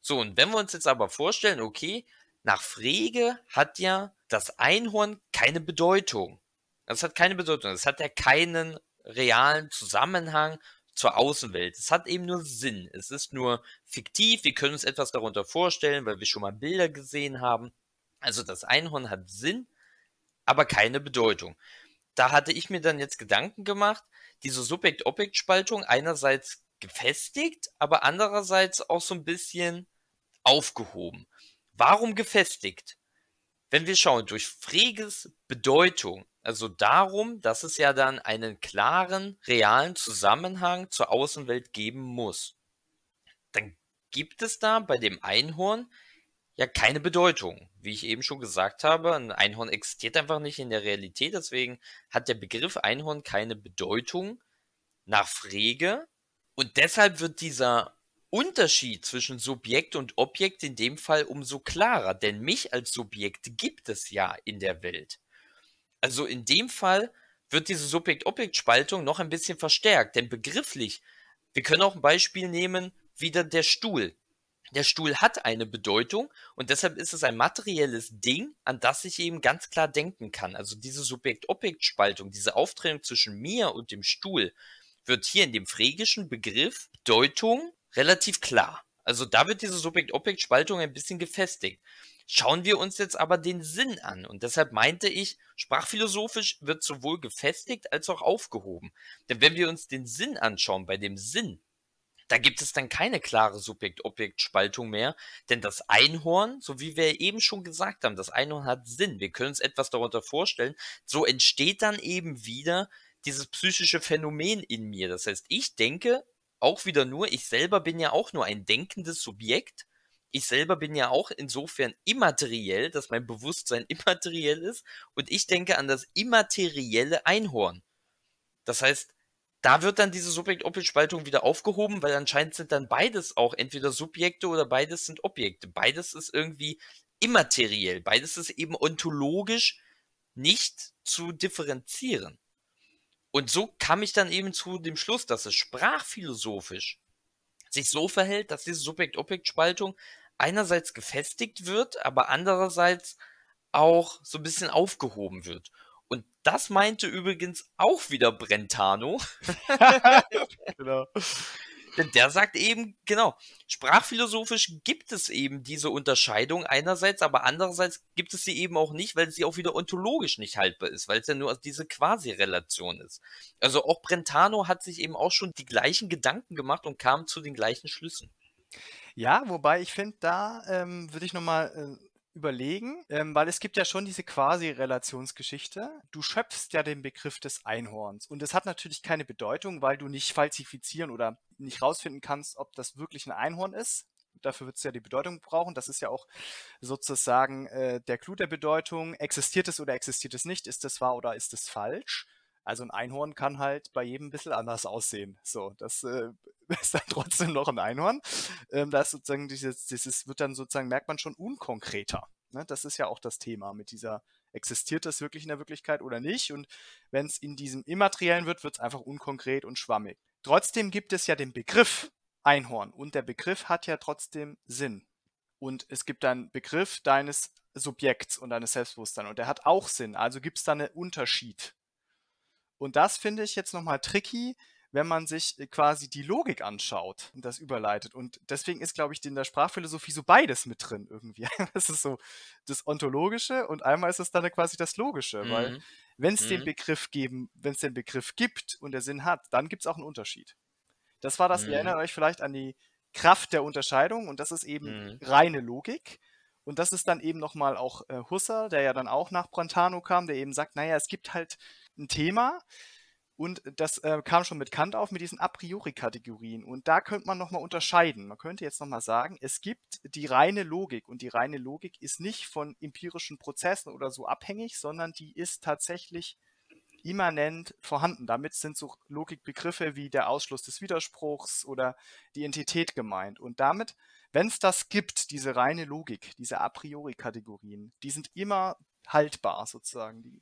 So, und wenn wir uns jetzt aber vorstellen, okay, nach Frege hat ja das Einhorn keine Bedeutung. Das hat keine Bedeutung. Das hat ja keinen realen Zusammenhang zur Außenwelt. Es hat eben nur Sinn. Es ist nur fiktiv. Wir können uns etwas darunter vorstellen, weil wir schon mal Bilder gesehen haben. Also das Einhorn hat Sinn, aber keine Bedeutung. Da hatte ich mir dann jetzt Gedanken gemacht, diese Subjekt-Objekt-Spaltung einerseits gefestigt, aber andererseits auch so ein bisschen aufgehoben. Warum gefestigt? Wenn wir schauen, durch Freges Bedeutung also darum, dass es ja dann einen klaren, realen Zusammenhang zur Außenwelt geben muss. Dann gibt es da bei dem Einhorn ja keine Bedeutung. Wie ich eben schon gesagt habe, ein Einhorn existiert einfach nicht in der Realität, deswegen hat der Begriff Einhorn keine Bedeutung nach Frege. Und deshalb wird dieser Unterschied zwischen Subjekt und Objekt in dem Fall umso klarer, denn mich als Subjekt gibt es ja in der Welt. Also in dem Fall wird diese Subjekt-Objekt-Spaltung noch ein bisschen verstärkt, denn begrifflich, wir können auch ein Beispiel nehmen, wieder der Stuhl. Der Stuhl hat eine Bedeutung und deshalb ist es ein materielles Ding, an das ich eben ganz klar denken kann. Also diese Subjekt-Objekt-Spaltung, diese Auftrennung zwischen mir und dem Stuhl wird hier in dem frägischen Begriff Bedeutung relativ klar. Also da wird diese Subjekt-Objekt-Spaltung ein bisschen gefestigt. Schauen wir uns jetzt aber den Sinn an. Und deshalb meinte ich, sprachphilosophisch wird sowohl gefestigt als auch aufgehoben. Denn wenn wir uns den Sinn anschauen, bei dem Sinn, da gibt es dann keine klare Subjekt-Objekt-Spaltung mehr, denn das Einhorn, so wie wir eben schon gesagt haben, das Einhorn hat Sinn. Wir können uns etwas darunter vorstellen. So entsteht dann eben wieder dieses psychische Phänomen in mir. Das heißt, ich denke auch wieder nur, ich selber bin ja auch nur ein denkendes Subjekt ich selber bin ja auch insofern immateriell, dass mein Bewusstsein immateriell ist und ich denke an das immaterielle Einhorn. Das heißt, da wird dann diese Subjekt-Objekt-Spaltung wieder aufgehoben, weil anscheinend sind dann beides auch entweder Subjekte oder beides sind Objekte. Beides ist irgendwie immateriell. Beides ist eben ontologisch nicht zu differenzieren. Und so kam ich dann eben zu dem Schluss, dass es sprachphilosophisch sich so verhält, dass diese Subjekt-Objekt-Spaltung einerseits gefestigt wird, aber andererseits auch so ein bisschen aufgehoben wird. Und das meinte übrigens auch wieder Brentano. genau. Denn der sagt eben, genau, sprachphilosophisch gibt es eben diese Unterscheidung einerseits, aber andererseits gibt es sie eben auch nicht, weil sie auch wieder ontologisch nicht haltbar ist, weil es ja nur diese Quasi-Relation ist. Also auch Brentano hat sich eben auch schon die gleichen Gedanken gemacht und kam zu den gleichen Schlüssen. Ja, wobei ich finde, da ähm, würde ich nochmal äh, überlegen, ähm, weil es gibt ja schon diese Quasi-Relationsgeschichte. Du schöpfst ja den Begriff des Einhorns und es hat natürlich keine Bedeutung, weil du nicht falsifizieren oder nicht rausfinden kannst, ob das wirklich ein Einhorn ist. Dafür wird es ja die Bedeutung brauchen. Das ist ja auch sozusagen äh, der Clou der Bedeutung. Existiert es oder existiert es nicht? Ist es wahr oder ist es falsch? Also ein Einhorn kann halt bei jedem ein bisschen anders aussehen. So, das äh, ist dann trotzdem noch ein Einhorn. Ähm, das sozusagen dieses, dieses wird dann sozusagen, merkt man schon, unkonkreter. Ne? Das ist ja auch das Thema mit dieser, existiert das wirklich in der Wirklichkeit oder nicht? Und wenn es in diesem Immateriellen wird, wird es einfach unkonkret und schwammig. Trotzdem gibt es ja den Begriff Einhorn und der Begriff hat ja trotzdem Sinn. Und es gibt einen Begriff deines Subjekts und deines Selbstbewusstseins und der hat auch Sinn. Also gibt es da einen Unterschied. Und das finde ich jetzt nochmal tricky, wenn man sich äh, quasi die Logik anschaut und das überleitet. Und deswegen ist, glaube ich, in der Sprachphilosophie so beides mit drin irgendwie. Das ist so das Ontologische und einmal ist es dann quasi das Logische, mhm. weil wenn es mhm. den Begriff geben, wenn es den Begriff gibt und der Sinn hat, dann gibt es auch einen Unterschied. Das war das, mhm. ihr erinnert euch vielleicht an die Kraft der Unterscheidung und das ist eben mhm. reine Logik. Und das ist dann eben nochmal auch äh, Husserl, der ja dann auch nach Brentano kam, der eben sagt, naja, es gibt halt ein Thema. Und das äh, kam schon mit Kant auf, mit diesen a priori Kategorien. Und da könnte man nochmal unterscheiden. Man könnte jetzt nochmal sagen, es gibt die reine Logik. Und die reine Logik ist nicht von empirischen Prozessen oder so abhängig, sondern die ist tatsächlich immanent vorhanden. Damit sind so Logikbegriffe wie der Ausschluss des Widerspruchs oder die Entität gemeint. Und damit, wenn es das gibt, diese reine Logik, diese a priori Kategorien, die sind immer haltbar sozusagen. Die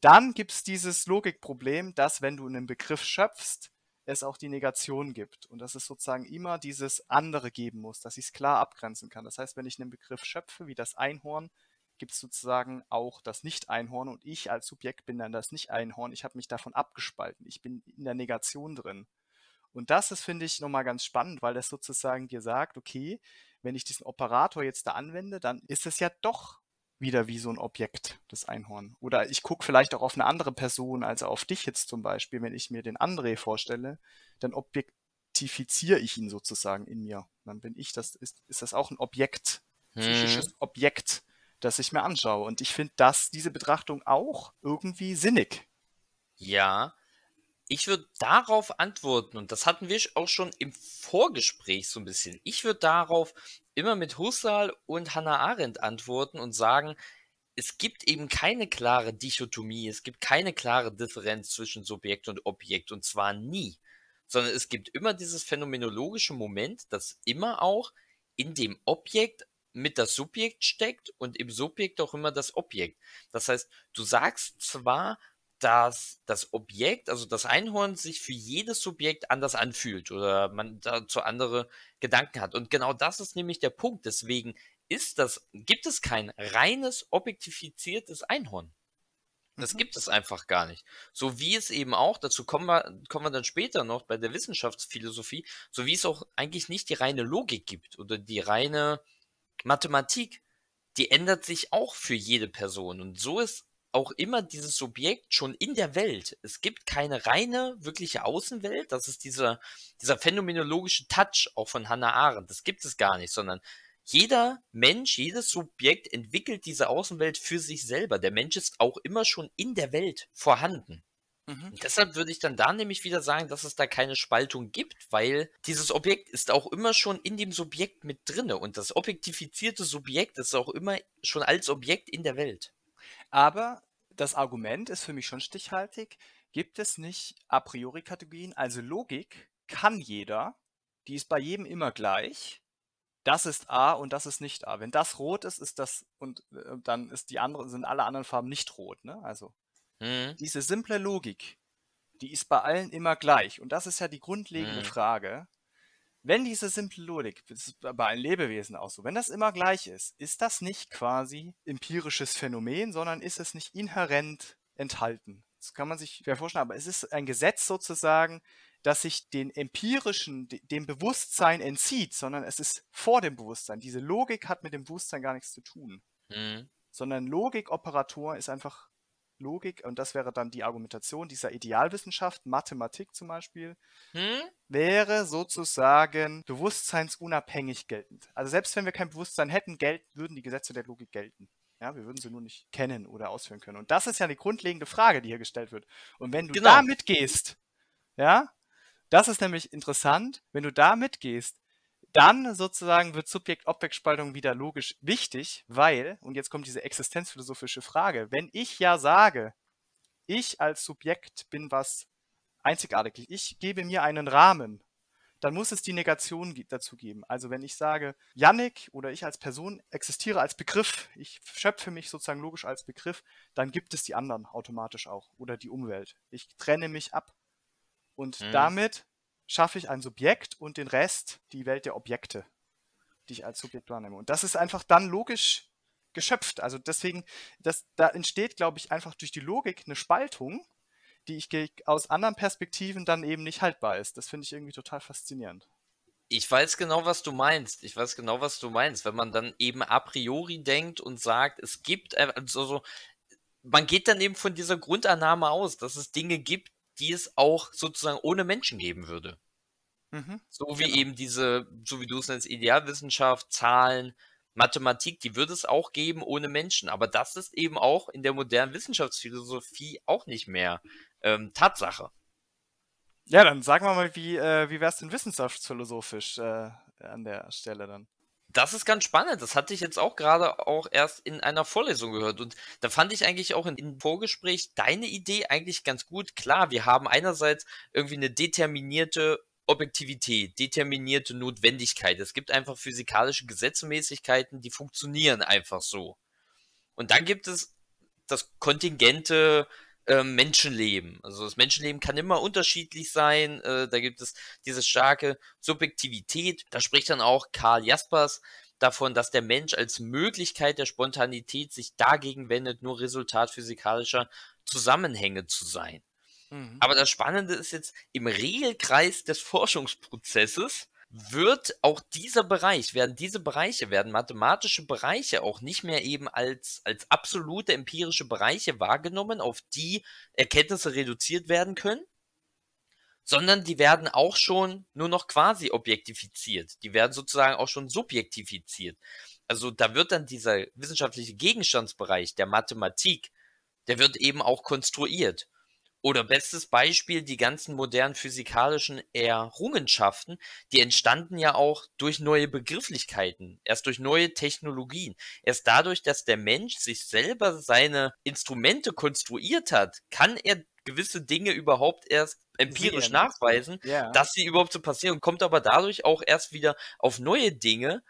dann gibt es dieses Logikproblem, dass wenn du einen Begriff schöpfst, es auch die Negation gibt und dass es sozusagen immer dieses andere geben muss, dass ich es klar abgrenzen kann. Das heißt, wenn ich einen Begriff schöpfe, wie das Einhorn, gibt es sozusagen auch das Nicht-Einhorn und ich als Subjekt bin dann das Nicht-Einhorn. Ich habe mich davon abgespalten. Ich bin in der Negation drin. Und das ist, finde ich, nochmal ganz spannend, weil das sozusagen dir sagt, okay, wenn ich diesen Operator jetzt da anwende, dann ist es ja doch wieder wie so ein Objekt, das Einhorn. Oder ich gucke vielleicht auch auf eine andere Person, als auf dich jetzt zum Beispiel, wenn ich mir den André vorstelle, dann objektifiziere ich ihn sozusagen in mir. Dann bin ich das, ist, ist das auch ein Objekt, hm. psychisches Objekt, das ich mir anschaue. Und ich finde das, diese Betrachtung auch irgendwie sinnig. Ja, ich würde darauf antworten, und das hatten wir auch schon im Vorgespräch so ein bisschen. Ich würde darauf immer mit Husserl und Hannah Arendt antworten und sagen, es gibt eben keine klare Dichotomie, es gibt keine klare Differenz zwischen Subjekt und Objekt, und zwar nie, sondern es gibt immer dieses phänomenologische Moment, das immer auch in dem Objekt mit das Subjekt steckt und im Subjekt auch immer das Objekt. Das heißt, du sagst zwar dass das Objekt, also das Einhorn, sich für jedes Subjekt anders anfühlt oder man dazu andere Gedanken hat. Und genau das ist nämlich der Punkt. Deswegen ist das, gibt es kein reines, objektifiziertes Einhorn. Das mhm. gibt es einfach gar nicht. So wie es eben auch, dazu kommen wir, kommen wir dann später noch bei der Wissenschaftsphilosophie, so wie es auch eigentlich nicht die reine Logik gibt oder die reine Mathematik. Die ändert sich auch für jede Person. Und so ist auch immer dieses Subjekt schon in der Welt. Es gibt keine reine, wirkliche Außenwelt. Das ist dieser, dieser phänomenologische Touch auch von Hannah Arendt. Das gibt es gar nicht, sondern jeder Mensch, jedes Subjekt entwickelt diese Außenwelt für sich selber. Der Mensch ist auch immer schon in der Welt vorhanden. Mhm. Deshalb würde ich dann da nämlich wieder sagen, dass es da keine Spaltung gibt, weil dieses Objekt ist auch immer schon in dem Subjekt mit drinne und das objektifizierte Subjekt ist auch immer schon als Objekt in der Welt. Aber das Argument ist für mich schon stichhaltig. Gibt es nicht a priori Kategorien? Also Logik kann jeder, die ist bei jedem immer gleich. Das ist A und das ist nicht A. Wenn das rot ist, ist das und äh, dann ist die andere, sind alle anderen Farben nicht rot. Ne? Also mhm. diese simple Logik, die ist bei allen immer gleich. Und das ist ja die grundlegende mhm. Frage. Wenn diese simple Logik, das ist bei allen Lebewesen auch so, wenn das immer gleich ist, ist das nicht quasi empirisches Phänomen, sondern ist es nicht inhärent enthalten. Das kann man sich schwer vorstellen, aber es ist ein Gesetz sozusagen, das sich den empirischen, dem Bewusstsein entzieht, sondern es ist vor dem Bewusstsein. Diese Logik hat mit dem Bewusstsein gar nichts zu tun. Mhm. Sondern Logikoperator ist einfach Logik, und das wäre dann die Argumentation dieser Idealwissenschaft, Mathematik zum Beispiel, hm? wäre sozusagen bewusstseinsunabhängig geltend. Also selbst wenn wir kein Bewusstsein hätten, gelten, würden die Gesetze der Logik gelten. Ja, wir würden sie nur nicht kennen oder ausführen können. Und das ist ja die grundlegende Frage, die hier gestellt wird. Und wenn du genau. da mitgehst, ja, das ist nämlich interessant, wenn du da mitgehst, dann sozusagen wird subjekt objekt wieder logisch wichtig, weil, und jetzt kommt diese existenzphilosophische Frage, wenn ich ja sage, ich als Subjekt bin was einzigartig, ich gebe mir einen Rahmen, dann muss es die Negation dazu geben. Also wenn ich sage, Yannick oder ich als Person existiere als Begriff, ich schöpfe mich sozusagen logisch als Begriff, dann gibt es die anderen automatisch auch oder die Umwelt. Ich trenne mich ab. Und hm. damit schaffe ich ein Subjekt und den Rest die Welt der Objekte, die ich als Subjekt wahrnehme. Und das ist einfach dann logisch geschöpft. Also deswegen, das, da entsteht, glaube ich, einfach durch die Logik eine Spaltung, die ich aus anderen Perspektiven dann eben nicht haltbar ist. Das finde ich irgendwie total faszinierend. Ich weiß genau, was du meinst. Ich weiß genau, was du meinst. Wenn man dann eben a priori denkt und sagt, es gibt, also man geht dann eben von dieser Grundannahme aus, dass es Dinge gibt, die es auch sozusagen ohne Menschen geben würde. Mhm, so wie genau. eben diese, so wie du es nennst, Idealwissenschaft, Zahlen, Mathematik, die würde es auch geben ohne Menschen. Aber das ist eben auch in der modernen Wissenschaftsphilosophie auch nicht mehr ähm, Tatsache. Ja, dann sagen wir mal, wie, äh, wie wäre es denn wissenschaftsphilosophisch äh, an der Stelle dann? Das ist ganz spannend. Das hatte ich jetzt auch gerade auch erst in einer Vorlesung gehört. Und da fand ich eigentlich auch in, im Vorgespräch deine Idee eigentlich ganz gut. Klar, wir haben einerseits irgendwie eine determinierte Objektivität, determinierte Notwendigkeit. Es gibt einfach physikalische Gesetzmäßigkeiten, die funktionieren einfach so. Und dann gibt es das kontingente ähm, Menschenleben. Also das Menschenleben kann immer unterschiedlich sein. Äh, da gibt es diese starke Subjektivität. Da spricht dann auch Karl Jaspers davon, dass der Mensch als Möglichkeit der Spontanität sich dagegen wendet, nur Resultat physikalischer Zusammenhänge zu sein. Mhm. Aber das Spannende ist jetzt im Regelkreis des Forschungsprozesses wird auch dieser Bereich, werden diese Bereiche, werden mathematische Bereiche auch nicht mehr eben als, als absolute empirische Bereiche wahrgenommen, auf die Erkenntnisse reduziert werden können, sondern die werden auch schon nur noch quasi objektifiziert. Die werden sozusagen auch schon subjektifiziert. Also da wird dann dieser wissenschaftliche Gegenstandsbereich der Mathematik, der wird eben auch konstruiert. Oder bestes Beispiel, die ganzen modernen physikalischen Errungenschaften, die entstanden ja auch durch neue Begrifflichkeiten, erst durch neue Technologien. Erst dadurch, dass der Mensch sich selber seine Instrumente konstruiert hat, kann er gewisse Dinge überhaupt erst empirisch Sehen. nachweisen, ja. dass sie überhaupt so passieren kommt aber dadurch auch erst wieder auf neue Dinge,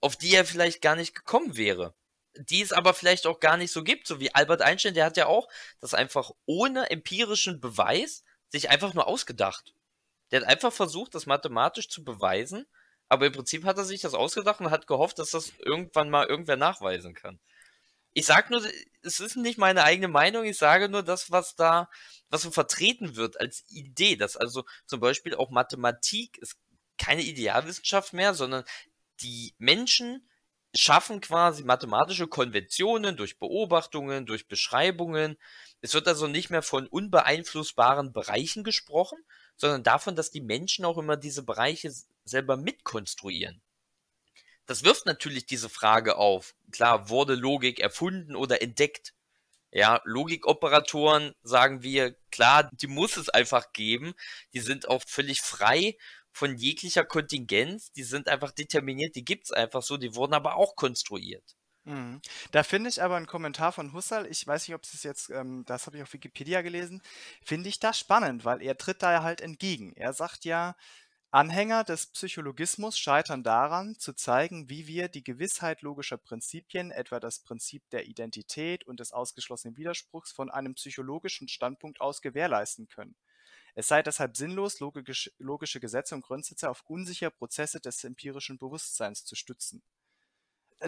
auf die er vielleicht gar nicht gekommen wäre die es aber vielleicht auch gar nicht so gibt, so wie Albert Einstein, der hat ja auch das einfach ohne empirischen Beweis sich einfach nur ausgedacht. Der hat einfach versucht, das mathematisch zu beweisen, aber im Prinzip hat er sich das ausgedacht und hat gehofft, dass das irgendwann mal irgendwer nachweisen kann. Ich sage nur, es ist nicht meine eigene Meinung, ich sage nur das, was da, was so vertreten wird als Idee, dass also zum Beispiel auch Mathematik ist keine Idealwissenschaft mehr, sondern die Menschen schaffen quasi mathematische Konventionen durch Beobachtungen, durch Beschreibungen. Es wird also nicht mehr von unbeeinflussbaren Bereichen gesprochen, sondern davon, dass die Menschen auch immer diese Bereiche selber mitkonstruieren. Das wirft natürlich diese Frage auf. Klar, wurde Logik erfunden oder entdeckt? Ja, Logikoperatoren sagen wir, klar, die muss es einfach geben. Die sind auch völlig frei von jeglicher Kontingenz, die sind einfach determiniert, die gibt's einfach so, die wurden aber auch konstruiert. Mhm. Da finde ich aber einen Kommentar von Husserl, ich weiß nicht, ob es jetzt, ähm, das habe ich auf Wikipedia gelesen, finde ich da spannend, weil er tritt da halt entgegen. Er sagt ja, Anhänger des Psychologismus scheitern daran, zu zeigen, wie wir die Gewissheit logischer Prinzipien, etwa das Prinzip der Identität und des ausgeschlossenen Widerspruchs, von einem psychologischen Standpunkt aus gewährleisten können. Es sei deshalb sinnlos, logisch, logische Gesetze und Grundsätze auf unsichere Prozesse des empirischen Bewusstseins zu stützen.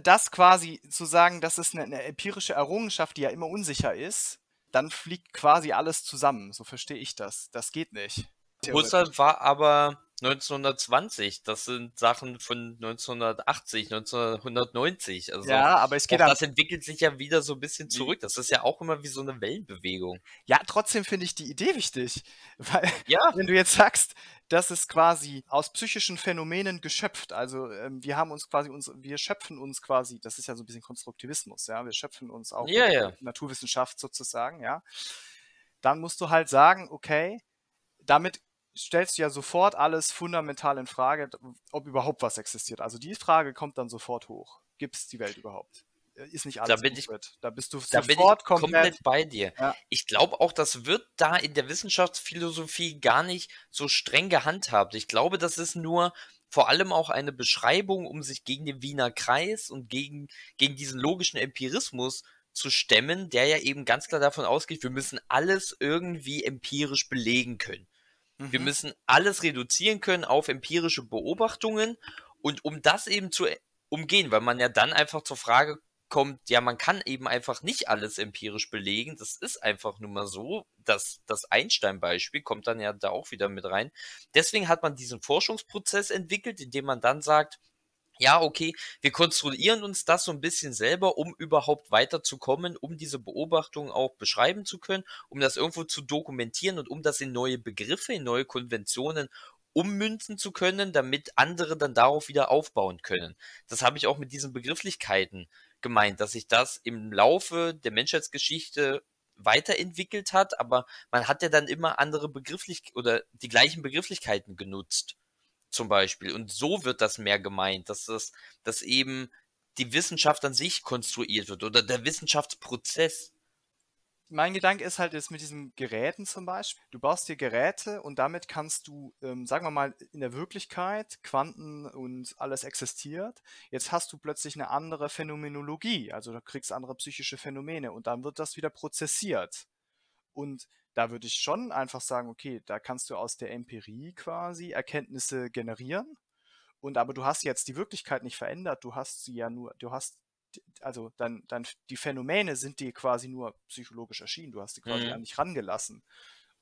Das quasi zu sagen, das ist eine, eine empirische Errungenschaft, die ja immer unsicher ist, dann fliegt quasi alles zusammen. So verstehe ich das. Das geht nicht. Husserl war aber 1920. Das sind Sachen von 1980, 1990. Also ja, aber es geht auch, das entwickelt sich ja wieder so ein bisschen zurück. Das ist ja auch immer wie so eine Wellenbewegung. Ja, trotzdem finde ich die Idee wichtig, weil ja. wenn du jetzt sagst, das ist quasi aus psychischen Phänomenen geschöpft. Also ähm, wir haben uns quasi uns, wir schöpfen uns quasi, das ist ja so ein bisschen Konstruktivismus, ja, wir schöpfen uns auch ja, ja. Naturwissenschaft sozusagen, ja. Dann musst du halt sagen, okay, damit stellst du ja sofort alles fundamental in Frage, ob überhaupt was existiert. Also die Frage kommt dann sofort hoch. Gibt es die Welt überhaupt? Äh, ist nicht alles da bin ich, Da bist du da sofort komplett, komplett, bei dir. Ja. Ich glaube auch, das wird da in der Wissenschaftsphilosophie gar nicht so streng gehandhabt. Ich glaube, das ist nur vor allem auch eine Beschreibung, um sich gegen den Wiener Kreis und gegen, gegen diesen logischen Empirismus zu stemmen, der ja eben ganz klar davon ausgeht, wir müssen alles irgendwie empirisch belegen können. Wir mhm. müssen alles reduzieren können auf empirische Beobachtungen und um das eben zu äh, umgehen, weil man ja dann einfach zur Frage kommt, ja, man kann eben einfach nicht alles empirisch belegen. Das ist einfach nur mal so. dass das Einstein-Beispiel kommt dann ja da auch wieder mit rein. Deswegen hat man diesen Forschungsprozess entwickelt, indem man dann sagt, ja, okay, wir konstruieren uns das so ein bisschen selber, um überhaupt weiterzukommen, um diese Beobachtung auch beschreiben zu können, um das irgendwo zu dokumentieren und um das in neue Begriffe, in neue Konventionen ummünzen zu können, damit andere dann darauf wieder aufbauen können. Das habe ich auch mit diesen Begrifflichkeiten gemeint, dass sich das im Laufe der Menschheitsgeschichte weiterentwickelt hat, aber man hat ja dann immer andere Begrifflich oder die gleichen Begrifflichkeiten genutzt zum Beispiel. Und so wird das mehr gemeint, dass das, dass eben die Wissenschaft an sich konstruiert wird oder der Wissenschaftsprozess. Mein Gedanke ist halt jetzt mit diesen Geräten zum Beispiel. Du baust dir Geräte und damit kannst du, ähm, sagen wir mal, in der Wirklichkeit, Quanten und alles existiert. Jetzt hast du plötzlich eine andere Phänomenologie, also du kriegst andere psychische Phänomene und dann wird das wieder prozessiert. Und da würde ich schon einfach sagen, okay, da kannst du aus der Empirie quasi Erkenntnisse generieren. Und aber du hast jetzt die Wirklichkeit nicht verändert, du hast sie ja nur, du hast, also dann, dann die Phänomene sind dir quasi nur psychologisch erschienen, du hast sie quasi mhm. an dich rangelassen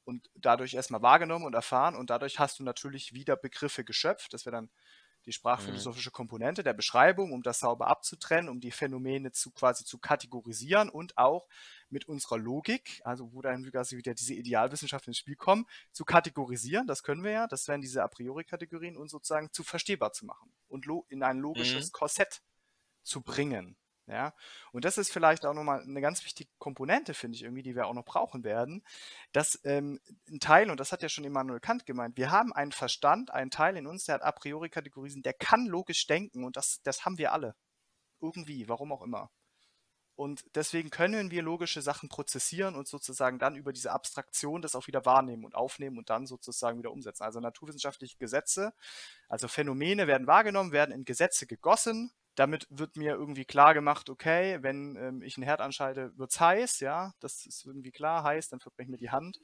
und dadurch erstmal wahrgenommen und erfahren und dadurch hast du natürlich wieder Begriffe geschöpft, das wäre dann die mhm. sprachphilosophische Komponente der Beschreibung, um das sauber abzutrennen, um die Phänomene zu quasi zu kategorisieren und auch mit unserer Logik, also wo dann wieder diese Idealwissenschaft ins Spiel kommen, zu kategorisieren, das können wir ja, das wären diese a priori Kategorien und sozusagen zu verstehbar zu machen und in ein logisches mhm. Korsett zu bringen. Ja, und das ist vielleicht auch nochmal eine ganz wichtige Komponente, finde ich irgendwie, die wir auch noch brauchen werden, dass ähm, ein Teil, und das hat ja schon Immanuel Kant gemeint, wir haben einen Verstand, einen Teil in uns, der hat a priori Kategorien, der kann logisch denken und das, das haben wir alle. Irgendwie, warum auch immer. Und deswegen können wir logische Sachen prozessieren und sozusagen dann über diese Abstraktion das auch wieder wahrnehmen und aufnehmen und dann sozusagen wieder umsetzen. Also naturwissenschaftliche Gesetze, also Phänomene werden wahrgenommen, werden in Gesetze gegossen. Damit wird mir irgendwie klar gemacht, okay, wenn ähm, ich einen Herd anschalte, wird es heiß, ja, das ist irgendwie klar, heiß, dann verbreche ich mir die Hand.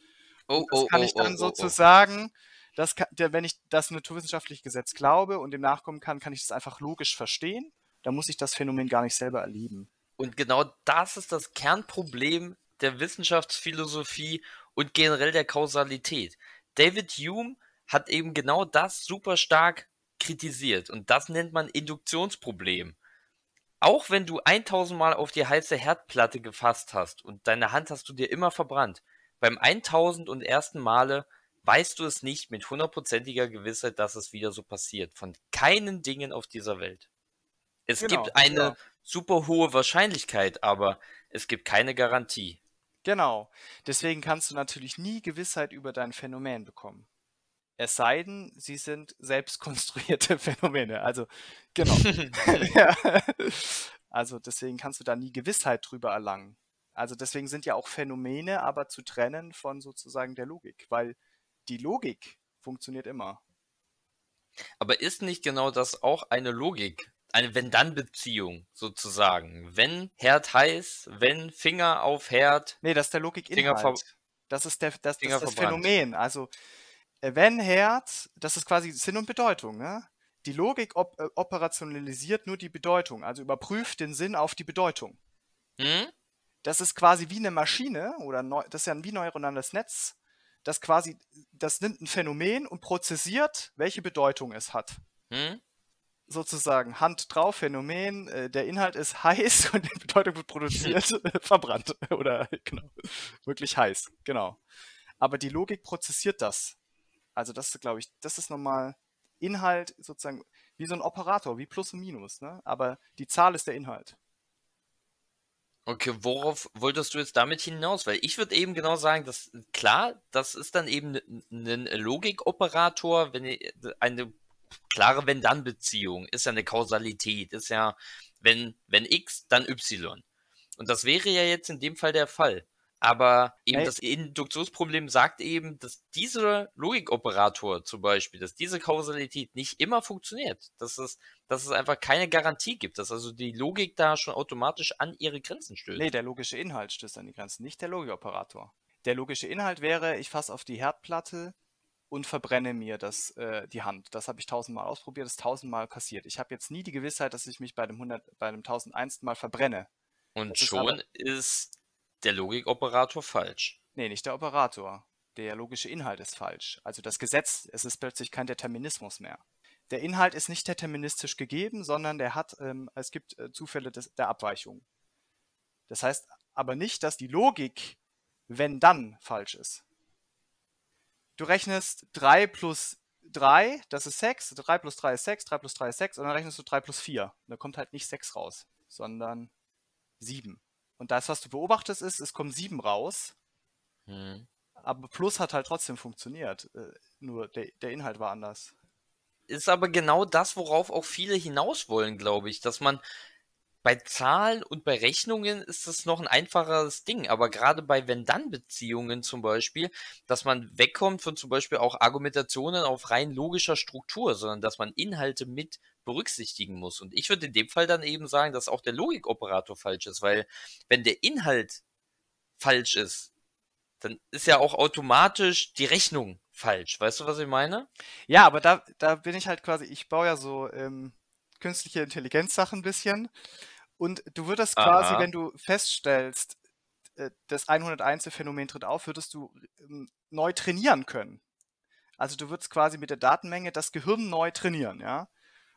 Oh, das oh, kann oh, ich dann oh, oh, oh. sozusagen, das kann, der, wenn ich das naturwissenschaftliche Gesetz glaube und dem nachkommen kann, kann ich das einfach logisch verstehen. Da muss ich das Phänomen gar nicht selber erleben. Und genau das ist das Kernproblem der Wissenschaftsphilosophie und generell der Kausalität. David Hume hat eben genau das super stark kritisiert und das nennt man Induktionsproblem. Auch wenn du 1000 Mal auf die heiße Herdplatte gefasst hast und deine Hand hast du dir immer verbrannt, beim 1000 und ersten Male weißt du es nicht mit hundertprozentiger Gewissheit, dass es wieder so passiert. Von keinen Dingen auf dieser Welt. Es genau, gibt eine ja super hohe Wahrscheinlichkeit, aber es gibt keine Garantie. Genau, deswegen kannst du natürlich nie Gewissheit über dein Phänomen bekommen. Es sei denn, sie sind selbstkonstruierte Phänomene. Also, genau. ja. Also, deswegen kannst du da nie Gewissheit drüber erlangen. Also, deswegen sind ja auch Phänomene aber zu trennen von sozusagen der Logik, weil die Logik funktioniert immer. Aber ist nicht genau das auch eine Logik? eine Wenn-Dann-Beziehung sozusagen. Wenn Herd heiß, wenn Finger auf Herd. Nee, das ist der Logikinhalt. Das ist, der, das, das, ist das Phänomen. Also, äh, wenn Herd, das ist quasi Sinn und Bedeutung. Ne? Die Logik op äh, operationalisiert nur die Bedeutung, also überprüft den Sinn auf die Bedeutung. Hm? Das ist quasi wie eine Maschine oder neu, das ist ja ein wie neuronales Netz, das quasi, das nimmt ein Phänomen und prozessiert, welche Bedeutung es hat. Hm? sozusagen Hand drauf, Phänomen, äh, der Inhalt ist heiß und die Bedeutung wird produziert, äh, verbrannt oder genau, wirklich heiß, genau. Aber die Logik prozessiert das. Also das ist, glaube ich, das ist nochmal Inhalt sozusagen wie so ein Operator, wie Plus und Minus, ne? aber die Zahl ist der Inhalt. Okay, worauf wolltest du jetzt damit hinaus? Weil ich würde eben genau sagen, dass klar, das ist dann eben ein Logikoperator, wenn eine klare Wenn-Dann-Beziehung, ist ja eine Kausalität, ist ja, wenn, wenn X, dann Y. Und das wäre ja jetzt in dem Fall der Fall. Aber eben hey. das Induktionsproblem sagt eben, dass dieser Logikoperator zum Beispiel, dass diese Kausalität nicht immer funktioniert, dass es, dass es einfach keine Garantie gibt, dass also die Logik da schon automatisch an ihre Grenzen stößt. Nee, der logische Inhalt stößt an die Grenzen, nicht der Logikoperator. Der logische Inhalt wäre, ich fasse auf die Herdplatte und verbrenne mir das, äh, die Hand. Das habe ich tausendmal ausprobiert, das ist tausendmal passiert. Ich habe jetzt nie die Gewissheit, dass ich mich bei dem 100, bei dem tausendeinsten Mal verbrenne. Und das schon ist, aber, ist der Logikoperator falsch. Nee, nicht der Operator. Der logische Inhalt ist falsch. Also das Gesetz, es ist plötzlich kein Determinismus mehr. Der Inhalt ist nicht deterministisch gegeben, sondern der hat, ähm, es gibt äh, Zufälle des, der Abweichung. Das heißt aber nicht, dass die Logik, wenn dann, falsch ist du rechnest 3 plus 3, das ist 6, 3 plus 3 ist 6, 3 plus 3 ist 6 und dann rechnest du 3 plus 4. da kommt halt nicht 6 raus, sondern 7. Und das, was du beobachtest, ist, es kommen 7 raus. Hm. Aber Plus hat halt trotzdem funktioniert. Äh, nur der, der Inhalt war anders ist aber genau das, worauf auch viele hinaus wollen, glaube ich, dass man bei Zahlen und bei Rechnungen ist das noch ein einfacheres Ding, aber gerade bei Wenn-Dann-Beziehungen zum Beispiel, dass man wegkommt von zum Beispiel auch Argumentationen auf rein logischer Struktur, sondern dass man Inhalte mit berücksichtigen muss. Und ich würde in dem Fall dann eben sagen, dass auch der Logikoperator falsch ist, weil wenn der Inhalt falsch ist, dann ist ja auch automatisch die Rechnung falsch. Weißt du, was ich meine? Ja, aber da, da bin ich halt quasi, ich baue ja so. Ähm künstliche Intelligenz sache ein bisschen. Und du würdest Aha. quasi, wenn du feststellst, äh, das 101. Phänomen tritt auf, würdest du ähm, neu trainieren können. Also du würdest quasi mit der Datenmenge das Gehirn neu trainieren, ja.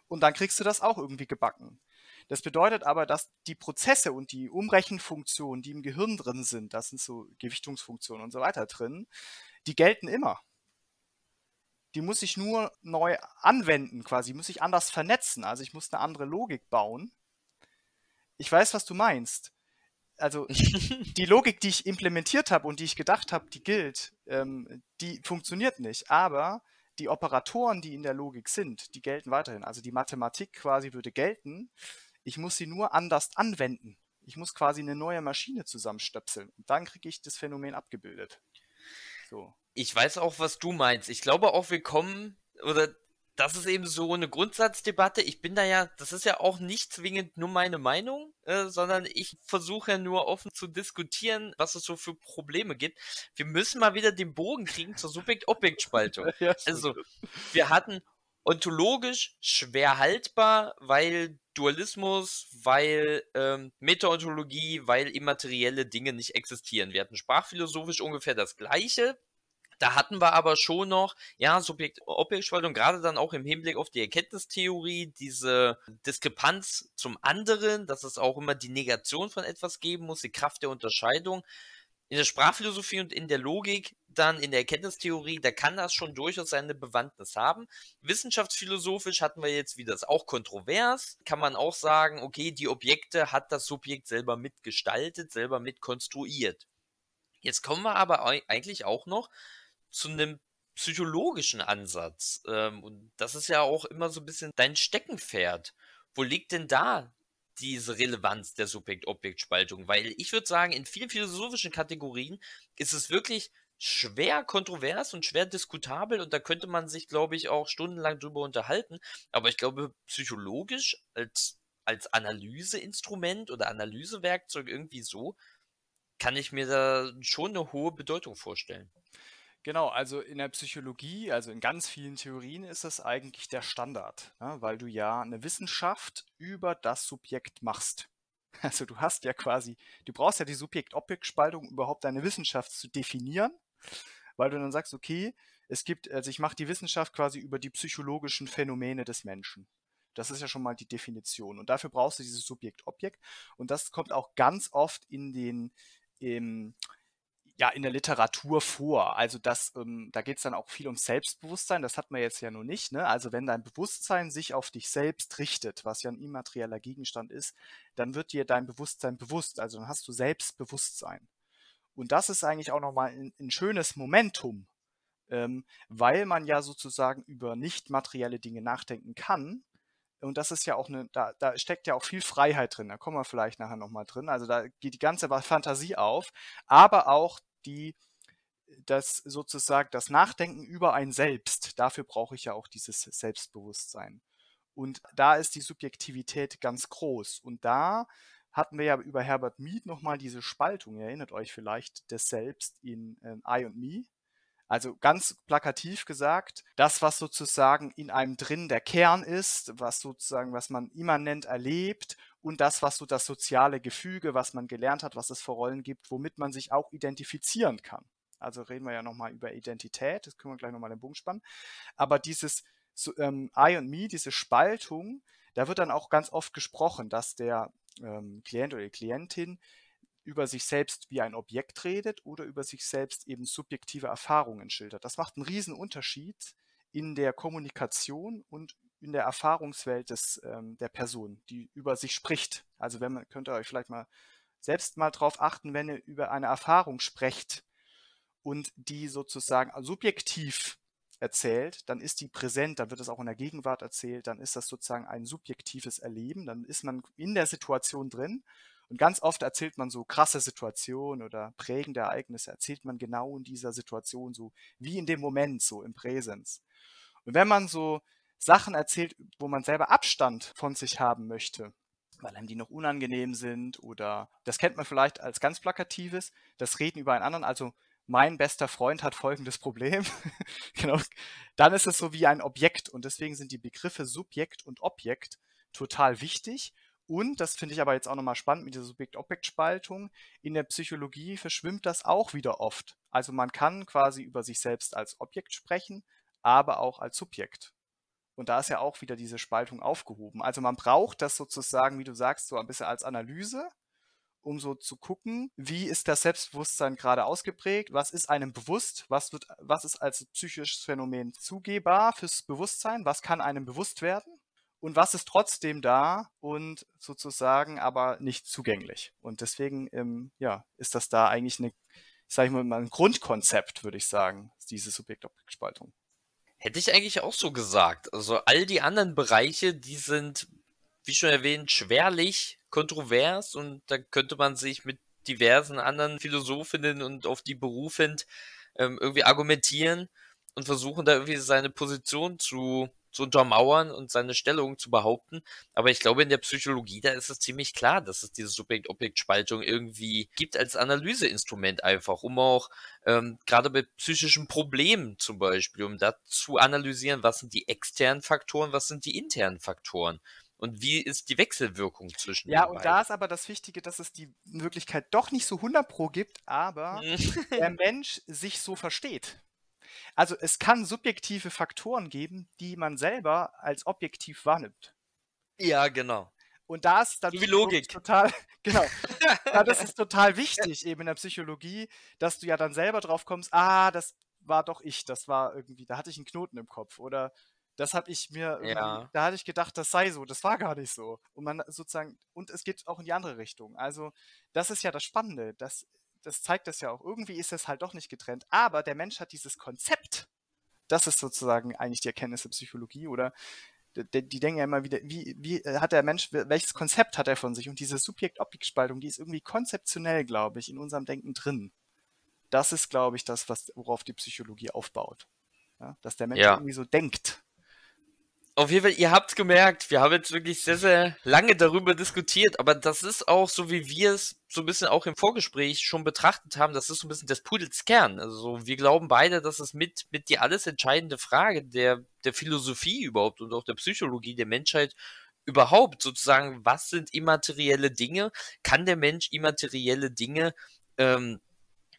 Und dann kriegst du das auch irgendwie gebacken. Das bedeutet aber, dass die Prozesse und die Umrechenfunktionen, die im Gehirn drin sind, das sind so Gewichtungsfunktionen und so weiter drin, die gelten immer die muss ich nur neu anwenden quasi, muss ich anders vernetzen. Also ich muss eine andere Logik bauen. Ich weiß, was du meinst. Also die Logik, die ich implementiert habe und die ich gedacht habe, die gilt, ähm, die funktioniert nicht. Aber die Operatoren, die in der Logik sind, die gelten weiterhin. Also die Mathematik quasi würde gelten. Ich muss sie nur anders anwenden. Ich muss quasi eine neue Maschine zusammenstöpseln. Und dann kriege ich das Phänomen abgebildet. So ich weiß auch, was du meinst. Ich glaube auch, wir kommen, oder das ist eben so eine Grundsatzdebatte. Ich bin da ja, das ist ja auch nicht zwingend nur meine Meinung, äh, sondern ich versuche ja nur offen zu diskutieren, was es so für Probleme gibt. Wir müssen mal wieder den Bogen kriegen zur Subjekt-Objekt-Spaltung. ja, also, wir hatten ontologisch schwer haltbar, weil Dualismus, weil ähm, Metaontologie, weil immaterielle Dinge nicht existieren. Wir hatten sprachphilosophisch ungefähr das Gleiche, da hatten wir aber schon noch, ja, Subjekt, Objektspaltung, gerade dann auch im Hinblick auf die Erkenntnistheorie, diese Diskrepanz zum anderen, dass es auch immer die Negation von etwas geben muss, die Kraft der Unterscheidung. In der Sprachphilosophie und in der Logik, dann in der Erkenntnistheorie, da kann das schon durchaus seine Bewandtnis haben. Wissenschaftsphilosophisch hatten wir jetzt wieder das auch kontrovers. Kann man auch sagen, okay, die Objekte hat das Subjekt selber mitgestaltet, selber mitkonstruiert. Jetzt kommen wir aber eigentlich auch noch zu einem psychologischen Ansatz. Ähm, und das ist ja auch immer so ein bisschen dein Steckenpferd. Wo liegt denn da diese Relevanz der Subjekt-Objekt-Spaltung? Weil ich würde sagen, in vielen philosophischen Kategorien ist es wirklich schwer kontrovers und schwer diskutabel und da könnte man sich, glaube ich, auch stundenlang drüber unterhalten. Aber ich glaube, psychologisch als, als Analyseinstrument oder Analysewerkzeug irgendwie so, kann ich mir da schon eine hohe Bedeutung vorstellen. Genau, also in der Psychologie, also in ganz vielen Theorien ist das eigentlich der Standard, ne? weil du ja eine Wissenschaft über das Subjekt machst. Also du hast ja quasi, du brauchst ja die Subjekt-Objekt-Spaltung, überhaupt deine Wissenschaft zu definieren, weil du dann sagst, okay, es gibt, also ich mache die Wissenschaft quasi über die psychologischen Phänomene des Menschen. Das ist ja schon mal die Definition. Und dafür brauchst du dieses Subjekt-Objekt. Und das kommt auch ganz oft in den, im, ja in der Literatur vor. Also das, ähm, da geht es dann auch viel um Selbstbewusstsein, das hat man jetzt ja nur nicht. Ne? Also wenn dein Bewusstsein sich auf dich selbst richtet, was ja ein immaterieller Gegenstand ist, dann wird dir dein Bewusstsein bewusst. Also dann hast du Selbstbewusstsein. Und das ist eigentlich auch nochmal ein, ein schönes Momentum, ähm, weil man ja sozusagen über nicht materielle Dinge nachdenken kann und das ist ja auch eine, da, da steckt ja auch viel Freiheit drin. Da kommen wir vielleicht nachher nochmal drin. Also da geht die ganze Fantasie auf, aber auch die, das sozusagen das Nachdenken über ein Selbst. Dafür brauche ich ja auch dieses Selbstbewusstsein. Und da ist die Subjektivität ganz groß. Und da hatten wir ja über Herbert Mead nochmal diese Spaltung, ihr erinnert euch vielleicht, des Selbst in äh, I und Me, also ganz plakativ gesagt, das, was sozusagen in einem drin der Kern ist, was sozusagen, was man immanent erlebt und das, was so das soziale Gefüge, was man gelernt hat, was es für Rollen gibt, womit man sich auch identifizieren kann. Also reden wir ja nochmal über Identität, das können wir gleich nochmal den Bogen spannen. Aber dieses so, ähm, I und Me, diese Spaltung, da wird dann auch ganz oft gesprochen, dass der ähm, Klient oder die Klientin über sich selbst wie ein Objekt redet oder über sich selbst eben subjektive Erfahrungen schildert. Das macht einen riesen Unterschied in der Kommunikation und in der Erfahrungswelt des, ähm, der Person, die über sich spricht. Also wenn man, könnt ihr euch vielleicht mal selbst mal drauf achten, wenn ihr über eine Erfahrung sprecht und die sozusagen subjektiv erzählt, dann ist die präsent, dann wird es auch in der Gegenwart erzählt, dann ist das sozusagen ein subjektives Erleben, dann ist man in der Situation drin und ganz oft erzählt man so krasse Situationen oder prägende Ereignisse, erzählt man genau in dieser Situation, so wie in dem Moment, so im Präsens. Und wenn man so Sachen erzählt, wo man selber Abstand von sich haben möchte, weil einem die noch unangenehm sind oder das kennt man vielleicht als ganz plakatives, das Reden über einen anderen, also mein bester Freund hat folgendes Problem, genau, dann ist es so wie ein Objekt und deswegen sind die Begriffe Subjekt und Objekt total wichtig und das finde ich aber jetzt auch nochmal spannend mit dieser Subjekt-Objekt-Spaltung. In der Psychologie verschwimmt das auch wieder oft. Also man kann quasi über sich selbst als Objekt sprechen, aber auch als Subjekt. Und da ist ja auch wieder diese Spaltung aufgehoben. Also man braucht das sozusagen, wie du sagst, so ein bisschen als Analyse, um so zu gucken, wie ist das Selbstbewusstsein gerade ausgeprägt, was ist einem bewusst, was, wird, was ist als psychisches Phänomen zugehbar fürs Bewusstsein, was kann einem bewusst werden und was ist trotzdem da und sozusagen aber nicht zugänglich. Und deswegen ähm, ja, ist das da eigentlich eine, sag ich mal, ein Grundkonzept, würde ich sagen, diese Subjekt-Objekt-Spaltung. Hätte ich eigentlich auch so gesagt. Also all die anderen Bereiche, die sind, wie schon erwähnt, schwerlich kontrovers und da könnte man sich mit diversen anderen Philosophinnen und auf die berufend ähm, irgendwie argumentieren und versuchen da irgendwie seine Position zu zu untermauern und seine Stellung zu behaupten. Aber ich glaube, in der Psychologie, da ist es ziemlich klar, dass es diese Subjekt-Objekt-Spaltung irgendwie gibt als Analyseinstrument einfach, um auch ähm, gerade bei psychischen Problemen zum Beispiel, um da zu analysieren, was sind die externen Faktoren, was sind die internen Faktoren und wie ist die Wechselwirkung zwischen ja, den beiden? Ja, und da ist aber das Wichtige, dass es die Möglichkeit doch nicht so 100 pro gibt, aber mhm. der Mensch sich so versteht. Also es kann subjektive Faktoren geben, die man selber als objektiv wahrnimmt. Ja, genau. Und da ist dann so total, genau. ja, das ist total wichtig eben in der Psychologie, dass du ja dann selber drauf kommst, ah, das war doch ich, das war irgendwie, da hatte ich einen Knoten im Kopf oder das habe ich mir, ja. da hatte ich gedacht, das sei so, das war gar nicht so. Und man sozusagen, und es geht auch in die andere Richtung. Also, das ist ja das Spannende, dass das zeigt das ja auch. Irgendwie ist das halt doch nicht getrennt. Aber der Mensch hat dieses Konzept. Das ist sozusagen eigentlich die Erkenntnis der Psychologie oder die, die denken ja immer wieder, wie, wie äh, hat der Mensch, welches Konzept hat er von sich? Und diese Subjekt-Objekt-Spaltung, die ist irgendwie konzeptionell, glaube ich, in unserem Denken drin. Das ist, glaube ich, das, was, worauf die Psychologie aufbaut. Ja? Dass der Mensch ja. irgendwie so denkt auf jeden Fall, ihr habt gemerkt, wir haben jetzt wirklich sehr, sehr lange darüber diskutiert, aber das ist auch so, wie wir es so ein bisschen auch im Vorgespräch schon betrachtet haben, das ist so ein bisschen das Pudels Kern. Also wir glauben beide, dass es mit, mit die alles entscheidende Frage der, der Philosophie überhaupt und auch der Psychologie der Menschheit überhaupt sozusagen, was sind immaterielle Dinge? Kann der Mensch immaterielle Dinge ähm,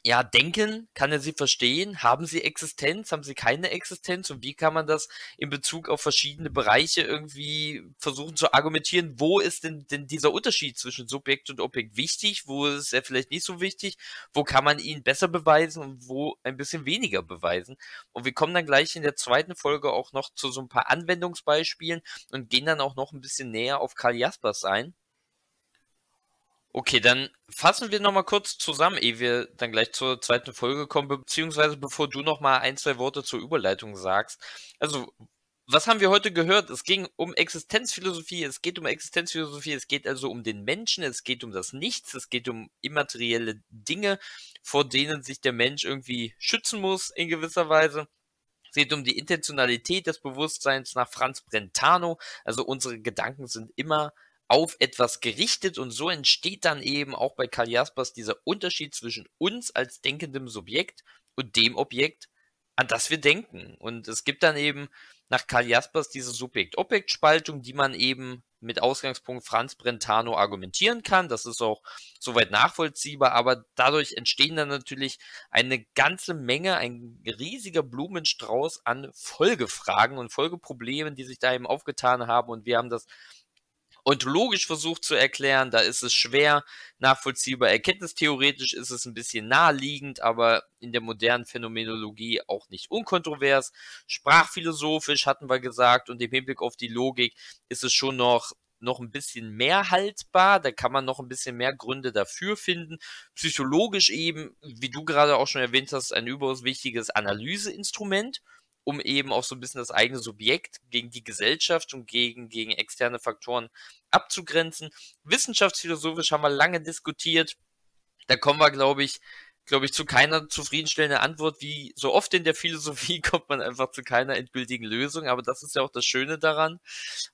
ja, denken, kann er sie verstehen? Haben sie Existenz? Haben sie keine Existenz? Und wie kann man das in Bezug auf verschiedene Bereiche irgendwie versuchen zu argumentieren? Wo ist denn, denn dieser Unterschied zwischen Subjekt und Objekt wichtig? Wo ist er vielleicht nicht so wichtig? Wo kann man ihn besser beweisen und wo ein bisschen weniger beweisen? Und wir kommen dann gleich in der zweiten Folge auch noch zu so ein paar Anwendungsbeispielen und gehen dann auch noch ein bisschen näher auf Karl Jaspers ein Okay, dann fassen wir nochmal kurz zusammen, ehe wir dann gleich zur zweiten Folge kommen, beziehungsweise bevor du nochmal ein, zwei Worte zur Überleitung sagst. Also, was haben wir heute gehört? Es ging um Existenzphilosophie, es geht um Existenzphilosophie, es geht also um den Menschen, es geht um das Nichts, es geht um immaterielle Dinge, vor denen sich der Mensch irgendwie schützen muss in gewisser Weise. Es geht um die Intentionalität des Bewusstseins nach Franz Brentano. Also unsere Gedanken sind immer auf etwas gerichtet und so entsteht dann eben auch bei Karl dieser Unterschied zwischen uns als denkendem Subjekt und dem Objekt, an das wir denken. Und es gibt dann eben nach Karl diese Subjekt-Objekt-Spaltung, die man eben mit Ausgangspunkt Franz Brentano argumentieren kann. Das ist auch soweit nachvollziehbar, aber dadurch entstehen dann natürlich eine ganze Menge, ein riesiger Blumenstrauß an Folgefragen und Folgeproblemen, die sich da eben aufgetan haben. Und wir haben das und logisch versucht zu erklären. Da ist es schwer nachvollziehbar. Erkenntnistheoretisch ist es ein bisschen naheliegend, aber in der modernen Phänomenologie auch nicht unkontrovers. Sprachphilosophisch hatten wir gesagt und im Hinblick auf die Logik ist es schon noch noch ein bisschen mehr haltbar, da kann man noch ein bisschen mehr Gründe dafür finden. Psychologisch eben, wie du gerade auch schon erwähnt hast, ein überaus wichtiges Analyseinstrument um eben auch so ein bisschen das eigene Subjekt gegen die Gesellschaft und gegen, gegen externe Faktoren abzugrenzen. Wissenschaftsphilosophisch haben wir lange diskutiert. Da kommen wir, glaube ich, glaube ich, zu keiner zufriedenstellenden Antwort. Wie so oft in der Philosophie kommt man einfach zu keiner endgültigen Lösung, aber das ist ja auch das Schöne daran.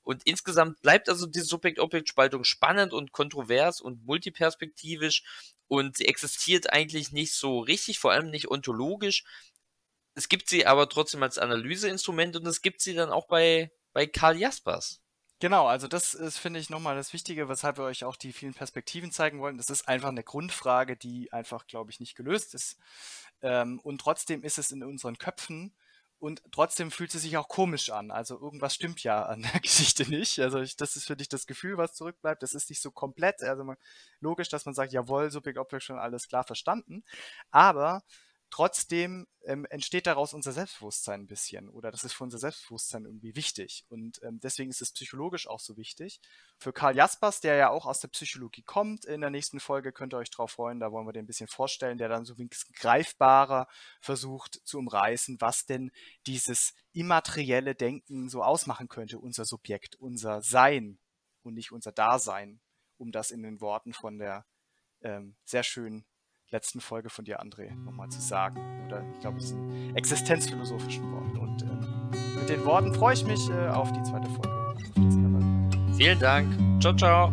Und insgesamt bleibt also die Subjekt-Objekt-Spaltung spannend und kontrovers und multiperspektivisch und sie existiert eigentlich nicht so richtig, vor allem nicht ontologisch es gibt sie aber trotzdem als Analyseinstrument und es gibt sie dann auch bei, bei Karl Jaspers. Genau, also das ist, finde ich, nochmal das Wichtige, weshalb wir euch auch die vielen Perspektiven zeigen wollen. Das ist einfach eine Grundfrage, die einfach, glaube ich, nicht gelöst ist. Ähm, und trotzdem ist es in unseren Köpfen und trotzdem fühlt sie sich auch komisch an. Also irgendwas stimmt ja an der Geschichte nicht. Also ich, das ist für dich das Gefühl, was zurückbleibt. Das ist nicht so komplett. Also man, logisch, dass man sagt, jawohl, Subjekt, Objekt schon alles klar verstanden. Aber Trotzdem ähm, entsteht daraus unser Selbstbewusstsein ein bisschen oder das ist für unser Selbstbewusstsein irgendwie wichtig. Und ähm, deswegen ist es psychologisch auch so wichtig. Für Karl Jaspers, der ja auch aus der Psychologie kommt, in der nächsten Folge könnt ihr euch darauf freuen, da wollen wir den ein bisschen vorstellen, der dann so wenigstens greifbarer versucht zu umreißen, was denn dieses immaterielle Denken so ausmachen könnte, unser Subjekt, unser Sein und nicht unser Dasein, um das in den Worten von der ähm, sehr schönen letzten Folge von dir, André, nochmal zu sagen. Oder ich glaube, es ist ein existenzphilosophischen Wort. Und äh, mit den Worten freue ich mich äh, auf die zweite Folge. Vielen Dank. Ciao, ciao.